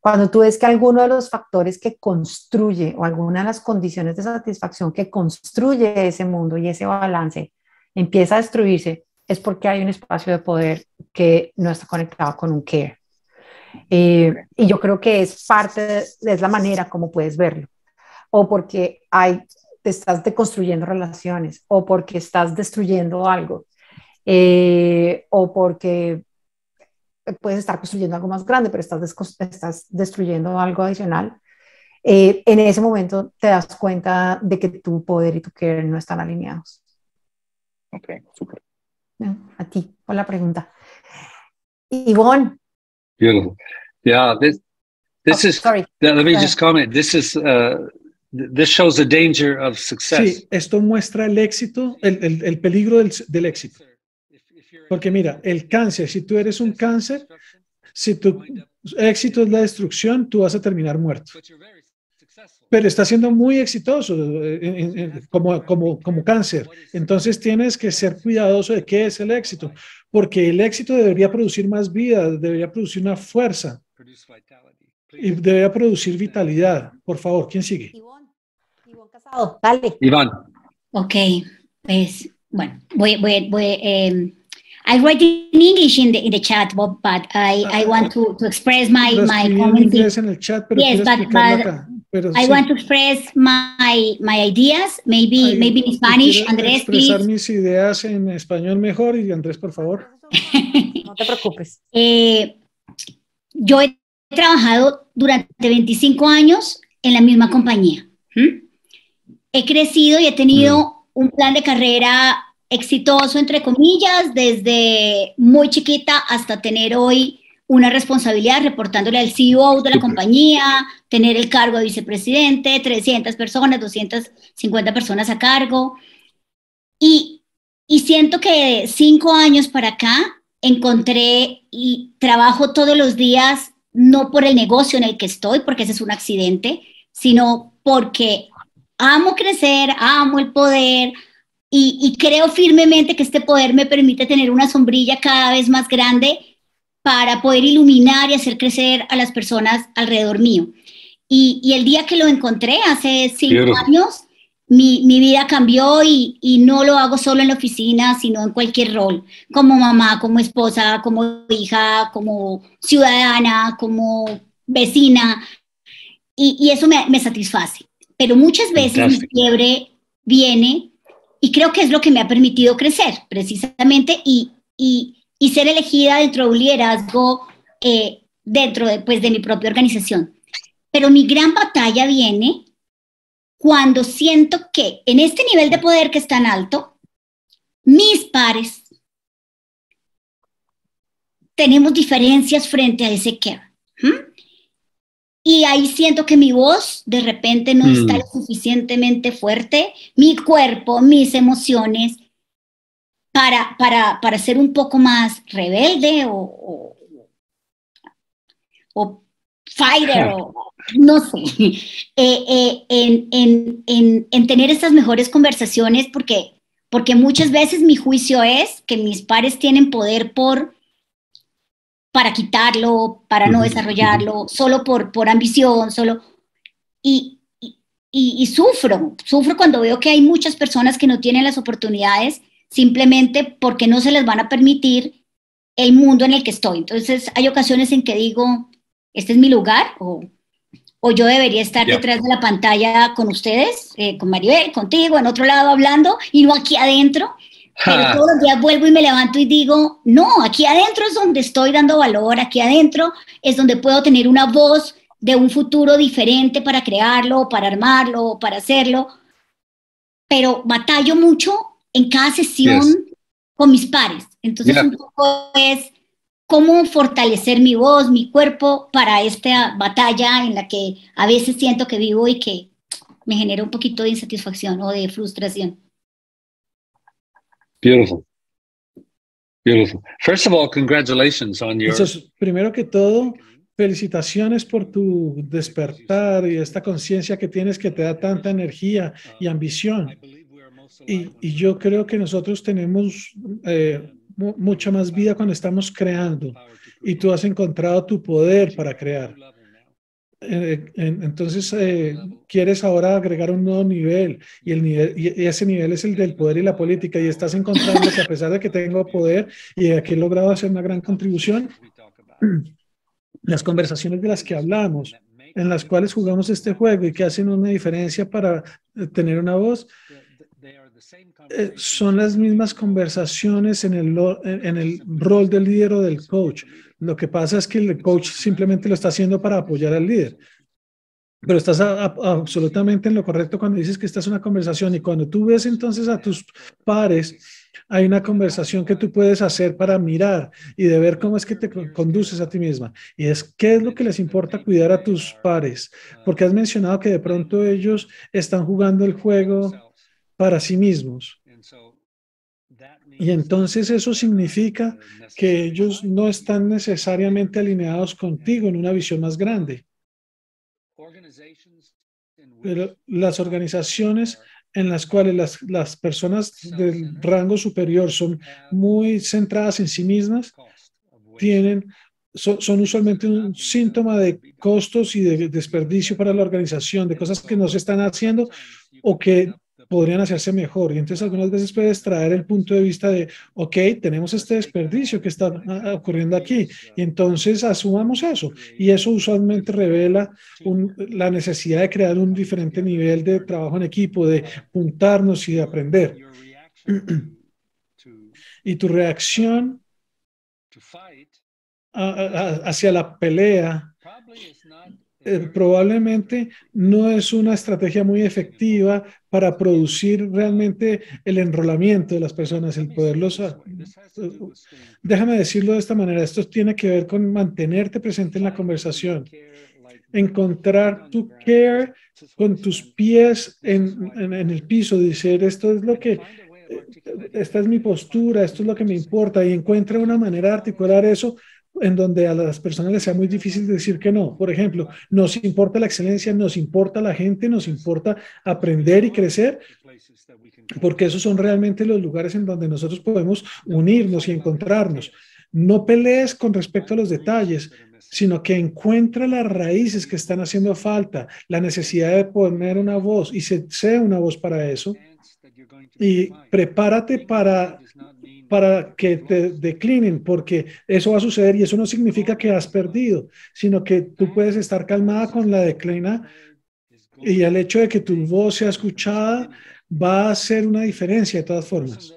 Cuando tú ves que alguno de los factores que construye o alguna de las condiciones de satisfacción que construye ese mundo y ese balance empieza a destruirse, es porque hay un espacio de poder que no está conectado con un qué. Eh, y yo creo que es parte, de, es la manera como puedes verlo. O porque hay estás deconstruyendo relaciones o porque estás destruyendo algo eh, o porque puedes estar construyendo algo más grande, pero estás, estás destruyendo algo adicional, eh, en ese momento te das cuenta de que tu poder y tu querer no están alineados. Ok, súper. A ti, con la pregunta. Yvonne. Beautiful. Yeah, this, oh, is, sorry. let me just comment. This is, uh, danger Sí, esto muestra el éxito, el, el, peligro del, del, éxito. Porque mira, el cáncer, si tú eres un cáncer, si tu éxito es la destrucción, tú vas a terminar muerto. Pero está siendo muy exitoso eh, como, como, como cáncer. Entonces tienes que ser cuidadoso de qué es el éxito, porque el éxito debería producir más vida, debería producir una fuerza. Y debe producir vitalidad. Por favor, ¿quién sigue? Iván, Iván Casado, dale. Iván. Ok, pues, bueno, voy, voy, voy eh, em, I write in English in the, in the chat, but I, ah, I want to, to express my, my comment. En, en el chat, pero yes, but, but I want to express my, my ideas, maybe, maybe in Spanish. Andrés, expresar please. mis ideas en español mejor y Andrés, por favor. no te preocupes. Eh, yo he trabajado durante 25 años en la misma compañía. He crecido y he tenido mm. un plan de carrera exitoso, entre comillas, desde muy chiquita hasta tener hoy una responsabilidad reportándole al CEO de la compañía, tener el cargo de vicepresidente, 300 personas, 250 personas a cargo. Y, y siento que cinco años para acá encontré y trabajo todos los días no por el negocio en el que estoy, porque ese es un accidente, sino porque amo crecer, amo el poder y, creo firmemente que este poder me permite tener una sombrilla cada vez más grande para poder iluminar y hacer crecer a las personas alrededor mío. Y, el día que lo encontré, hace cinco años, mi, vida cambió y, y, no lo hago solo en la oficina, sino en cualquier rol, como mamá, como esposa, como hija, como ciudadana, como vecina. Y, eso me, satisface. Pero muchas veces mi fiebre viene y creo que es lo que me ha permitido crecer, precisamente, y, ser elegida dentro de un liderazgo, eh, dentro pues, de mi propia organización. Pero mi gran batalla viene cuando siento que en este nivel de poder que es tan alto, mis pares tenemos diferencias frente a ese que Y ahí siento que mi voz de repente no está lo mm. suficientemente fuerte, mi cuerpo, mis emociones, para, para, para ser un poco más rebelde o, o, o fighter no sé, eh, eh, en, tener estas mejores conversaciones porque, porque muchas veces mi juicio es que mis pares tienen poder por para quitarlo, para no desarrollarlo, solo por, por ambición, solo... y, y sufro, sufro cuando veo que hay muchas personas que no tienen las oportunidades simplemente porque no se les van a permitir el mundo en el que estoy. Entonces hay ocasiones en que digo, este es mi lugar o, o yo debería estar detrás de la pantalla con ustedes, eh, con Maribel, contigo, en otro lado hablando y no aquí adentro. Pero todos los días vuelvo y me levanto y digo, no, aquí adentro es donde estoy dando valor, aquí adentro es donde puedo tener una voz de un futuro diferente para crearlo, para armarlo, para hacerlo. Pero batallo mucho en cada sesión con mis pares. Entonces un poco es cómo fortalecer mi voz, mi cuerpo para esta batalla en la que a veces siento que vivo y que me genera un poquito de insatisfacción o de frustración. Beautiful. Beautiful. First of all, congratulations on your... primero que todo, felicitaciones por tu despertar y esta conciencia que tienes que te da tanta energía y ambición. Y, yo creo que nosotros tenemos eh, mucha más vida cuando estamos creando y tú has encontrado tu poder para crear. Eh, eh, entonces, eh, quieres ahora agregar un nuevo nivel y, el nivel y ese nivel es el del poder y la política y estás encontrando que a pesar de que tengo poder y aquí he logrado hacer una gran contribución, las conversaciones de las que hablamos, en las cuales jugamos este juego y que hacen una diferencia para tener una voz, eh, son las mismas conversaciones en el, en el rol del líder o del coach. Lo que pasa es que el coach simplemente lo está haciendo para apoyar al líder. Pero estás absolutamente en lo correcto cuando dices que esta es una conversación y cuando tú ves entonces a tus pares, hay una conversación que tú puedes hacer para mirar y de ver cómo es que te conduces a ti misma. Y es qué es lo que les importa cuidar a tus pares, porque has mencionado que de pronto ellos están jugando el juego para sí mismos. Y entonces eso significa que ellos no están necesariamente alineados contigo en una visión más grande. Pero las organizaciones en las cuales las, las personas del rango superior son muy centradas en sí mismas tienen son, son, usualmente un síntoma de costos y de desperdicio para la organización, de cosas que no se están haciendo o que podrían hacerse mejor. Y entonces algunas veces puedes traer el punto de vista de, ok, tenemos este desperdicio que está ah, ocurriendo aquí. Y entonces asumamos eso. Y eso usualmente revela la necesidad de crear un diferente nivel de trabajo en equipo, de juntarnos y de aprender. Y tu reacción hacia la pelea eh, probablemente no es una estrategia muy efectiva para producir realmente el enrolamiento de las personas, el poderlos... Déjame decirlo de esta manera, esto tiene que ver con mantenerte presente en la conversación, encontrar tu care con tus pies en, el piso, decir, esto es lo que eh, esta es mi postura, esto es lo que me importa, y encuentra una manera de articular eso en donde a las personas les sea muy difícil decir que no. Por ejemplo, nos importa la excelencia, nos importa la gente, nos importa aprender y crecer, porque esos son realmente los lugares en donde nosotros podemos unirnos y encontrarnos. No pelees con respecto a los detalles, sino que encuentra las raíces que están haciendo falta, la necesidad de poner una voz y sea una voz para eso. Y prepárate para para que te declinen, porque eso va a suceder y eso no significa que has perdido, sino que tú puedes estar calmada con la declina y el hecho de que tu voz sea escuchada va a hacer una diferencia de todas formas.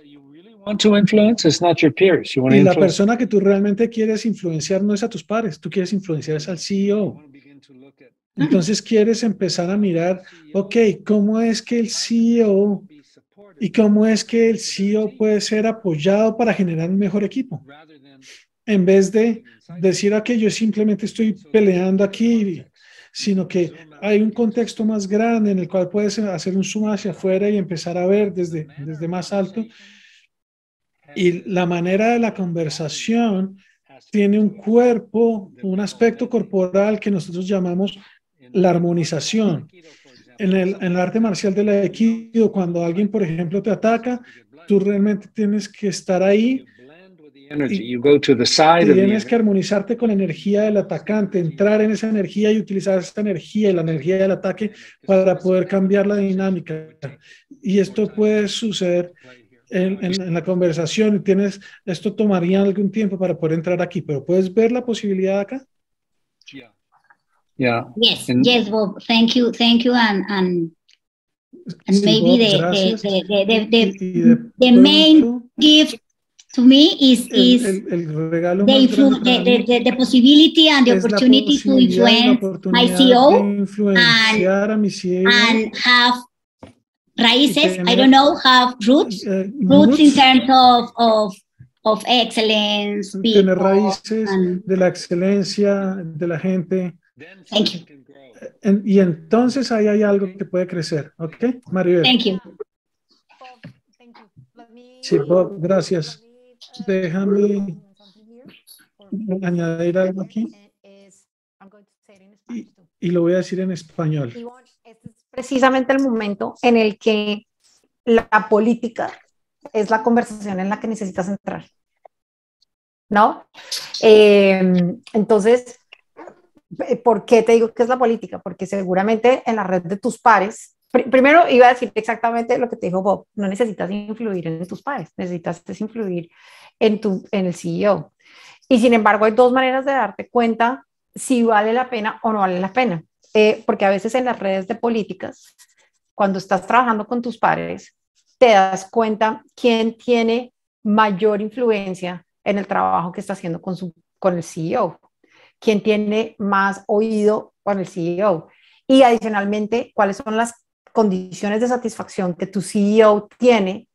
Y la persona que tú realmente quieres influenciar no es a tus pares, tú quieres influenciar es al CEO. Entonces quieres empezar a mirar, ok, ¿cómo es que el CEO y cómo es que el CEO puede ser apoyado para generar un mejor equipo. En vez de decir, que yo simplemente estoy peleando aquí, sino que hay un contexto más grande en el cual puedes hacer un zoom hacia afuera y empezar a ver desde, desde más alto. Y la manera de la conversación tiene un cuerpo, un aspecto corporal que nosotros llamamos la armonización en el, arte marcial del Aikido, cuando alguien, por ejemplo, te ataca, tú realmente tienes que estar ahí. Y tienes que armonizarte con la energía del atacante, entrar en esa energía y utilizar esa energía y la energía del ataque para poder cambiar la dinámica. Y esto puede suceder en, en, la conversación. Tienes, esto tomaría algún tiempo para poder entrar aquí, pero puedes ver la posibilidad acá. yeah yes and yes Well, thank you thank you and and and sí, maybe the, the, the, the, the, the, main gift to me is is el, el, el the, the, the, the, possibility and the opportunity to influence my CEO and, and have raíces, I don't know, have roots, uh, roots, in terms of, of of excellence, tener raíces and, de la excelencia de la gente Thank you. y entonces ahí hay algo que puede crecer, ¿ok? Maribel. Thank you. Sí, uh, Bob, gracias. Uh, Déjame añadir algo aquí. Uh, y, lo voy a decir en español. Este es precisamente el momento en el que la política es la conversación en la que necesitas entrar. ¿No? Eh, entonces, eh, ¿Por qué te digo que es la política? Porque seguramente en la red de tus pares, primero iba a decir exactamente lo que te dijo Bob, no necesitas influir en tus pares, necesitas influir en, tu, en el CEO. Y sin embargo, hay dos maneras de darte cuenta si vale la pena o no vale la pena. Eh, porque a veces en las redes de políticas, cuando estás trabajando con tus pares, te das cuenta quién tiene mayor influencia en el trabajo que está haciendo con, su, con el CEO quién tiene más oído con el CEO. Y adicionalmente, cuáles son las condiciones de satisfacción que tu CEO tiene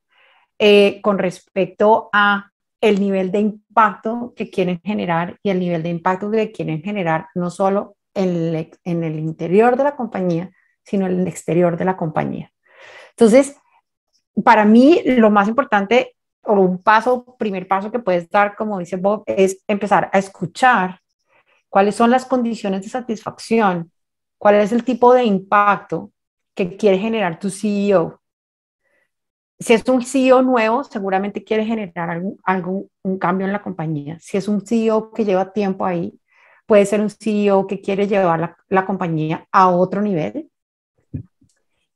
eh, con respecto a el nivel de impacto que quieren generar y el nivel de impacto que quieren generar no solo en el interior de la compañía, sino en el exterior de la compañía. Entonces, para mí lo más importante o un paso, primer paso que puedes dar, como dice Bob, es empezar a escuchar cuáles son las condiciones de satisfacción, cuál es el tipo de impacto que quiere generar tu CEO. Si es un CEO nuevo, seguramente quiere generar algún, algún, un cambio en la compañía. Si es un CEO que lleva tiempo ahí, puede ser un CEO que quiere llevar la, compañía a otro nivel.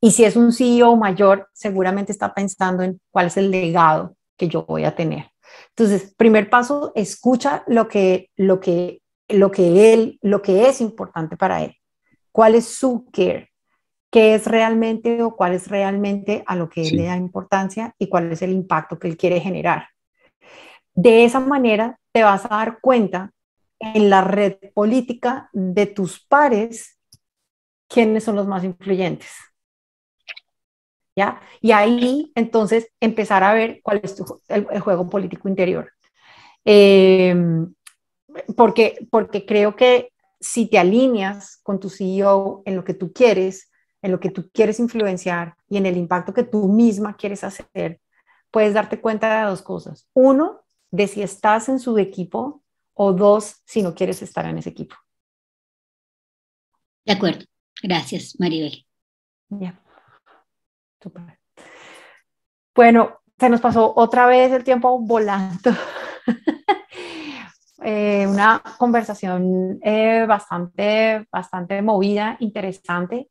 Y si es un CEO mayor, seguramente está pensando en cuál es el legado que yo voy a tener. Entonces, primer paso, escucha lo que, lo que lo que él, lo que es importante para él, cuál es su care, qué es realmente o cuál es realmente a lo que le da importancia y cuál es el impacto que él quiere generar. De esa manera te vas a dar cuenta en la red política de tus pares quiénes son los más influyentes. ¿Ya? Y ahí entonces empezar a ver cuál es el, juego político interior. Eh, porque, porque creo que si te alineas con tu CEO en lo que tú quieres, en lo que tú quieres influenciar y en el impacto que tú misma quieres hacer, puedes darte cuenta de dos cosas. Uno, de si estás en su equipo o dos, si no quieres estar en ese equipo. De acuerdo. Gracias, Maribel. Ya. Bueno, se nos pasó otra vez el tiempo volando. Eh, una conversación eh, bastante, bastante movida, interesante,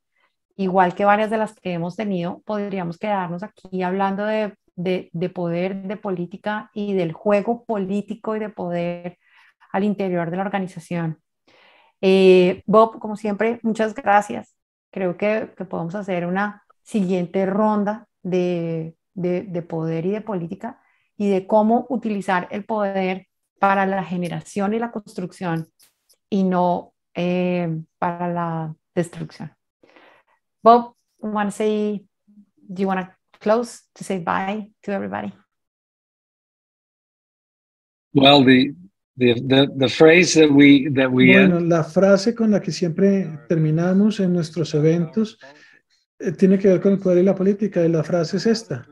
igual que varias de las que hemos tenido. Podríamos quedarnos aquí hablando de, poder, de política y del juego político y de poder al interior de la organización. Eh, Bob, como siempre, muchas gracias. Creo que, podemos hacer una siguiente ronda de, poder y de política y de cómo utilizar el poder para la generación y la construcción y no eh, para la destrucción. Bob, want to say, do you want to close bye to everybody? bueno, la frase con la que siempre terminamos en nuestros eventos eh, tiene que ver con el poder y la política y la frase es esta.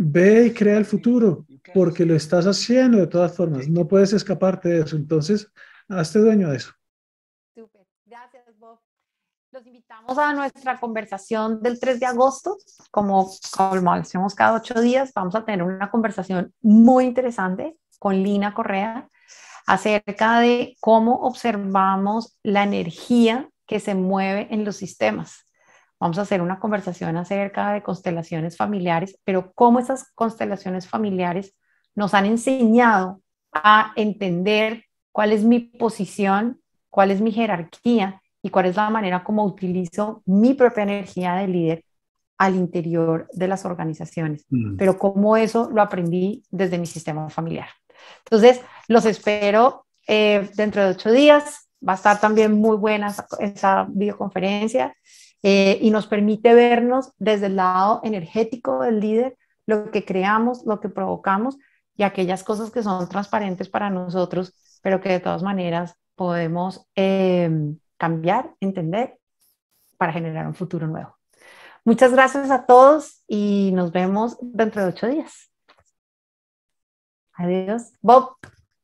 Ve y crea el futuro porque lo estás haciendo de todas formas. No puedes escaparte de eso. Entonces, hazte dueño de eso. Gracias, Bob. Los invitamos a nuestra conversación del 3 de agosto. Como, como hacemos cada ocho días, vamos a tener una conversación muy interesante con Lina Correa acerca de cómo observamos la energía que se mueve en los sistemas. Vamos a hacer una conversación acerca de constelaciones familiares, pero cómo esas constelaciones familiares nos han enseñado a entender cuál es mi posición, cuál es mi jerarquía y cuál es la manera como utilizo mi propia energía de líder al interior de las organizaciones, mm. pero cómo eso lo aprendí desde mi sistema familiar. Entonces, los espero eh, dentro de ocho días. Va a estar también muy buena esa, videoconferencia eh, y nos permite vernos desde el lado energético del líder, lo que creamos, lo que provocamos, y aquellas cosas que son transparentes para nosotros, pero que de todas maneras podemos eh, cambiar, entender para generar un futuro nuevo. Muchas gracias a todos y nos vemos dentro de ocho días. Adiós. Bob,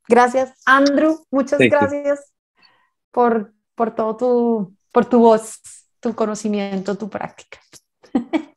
gracias. Andrew, muchas gracias por, por, todo tu, por tu voz, tu conocimiento, tu práctica.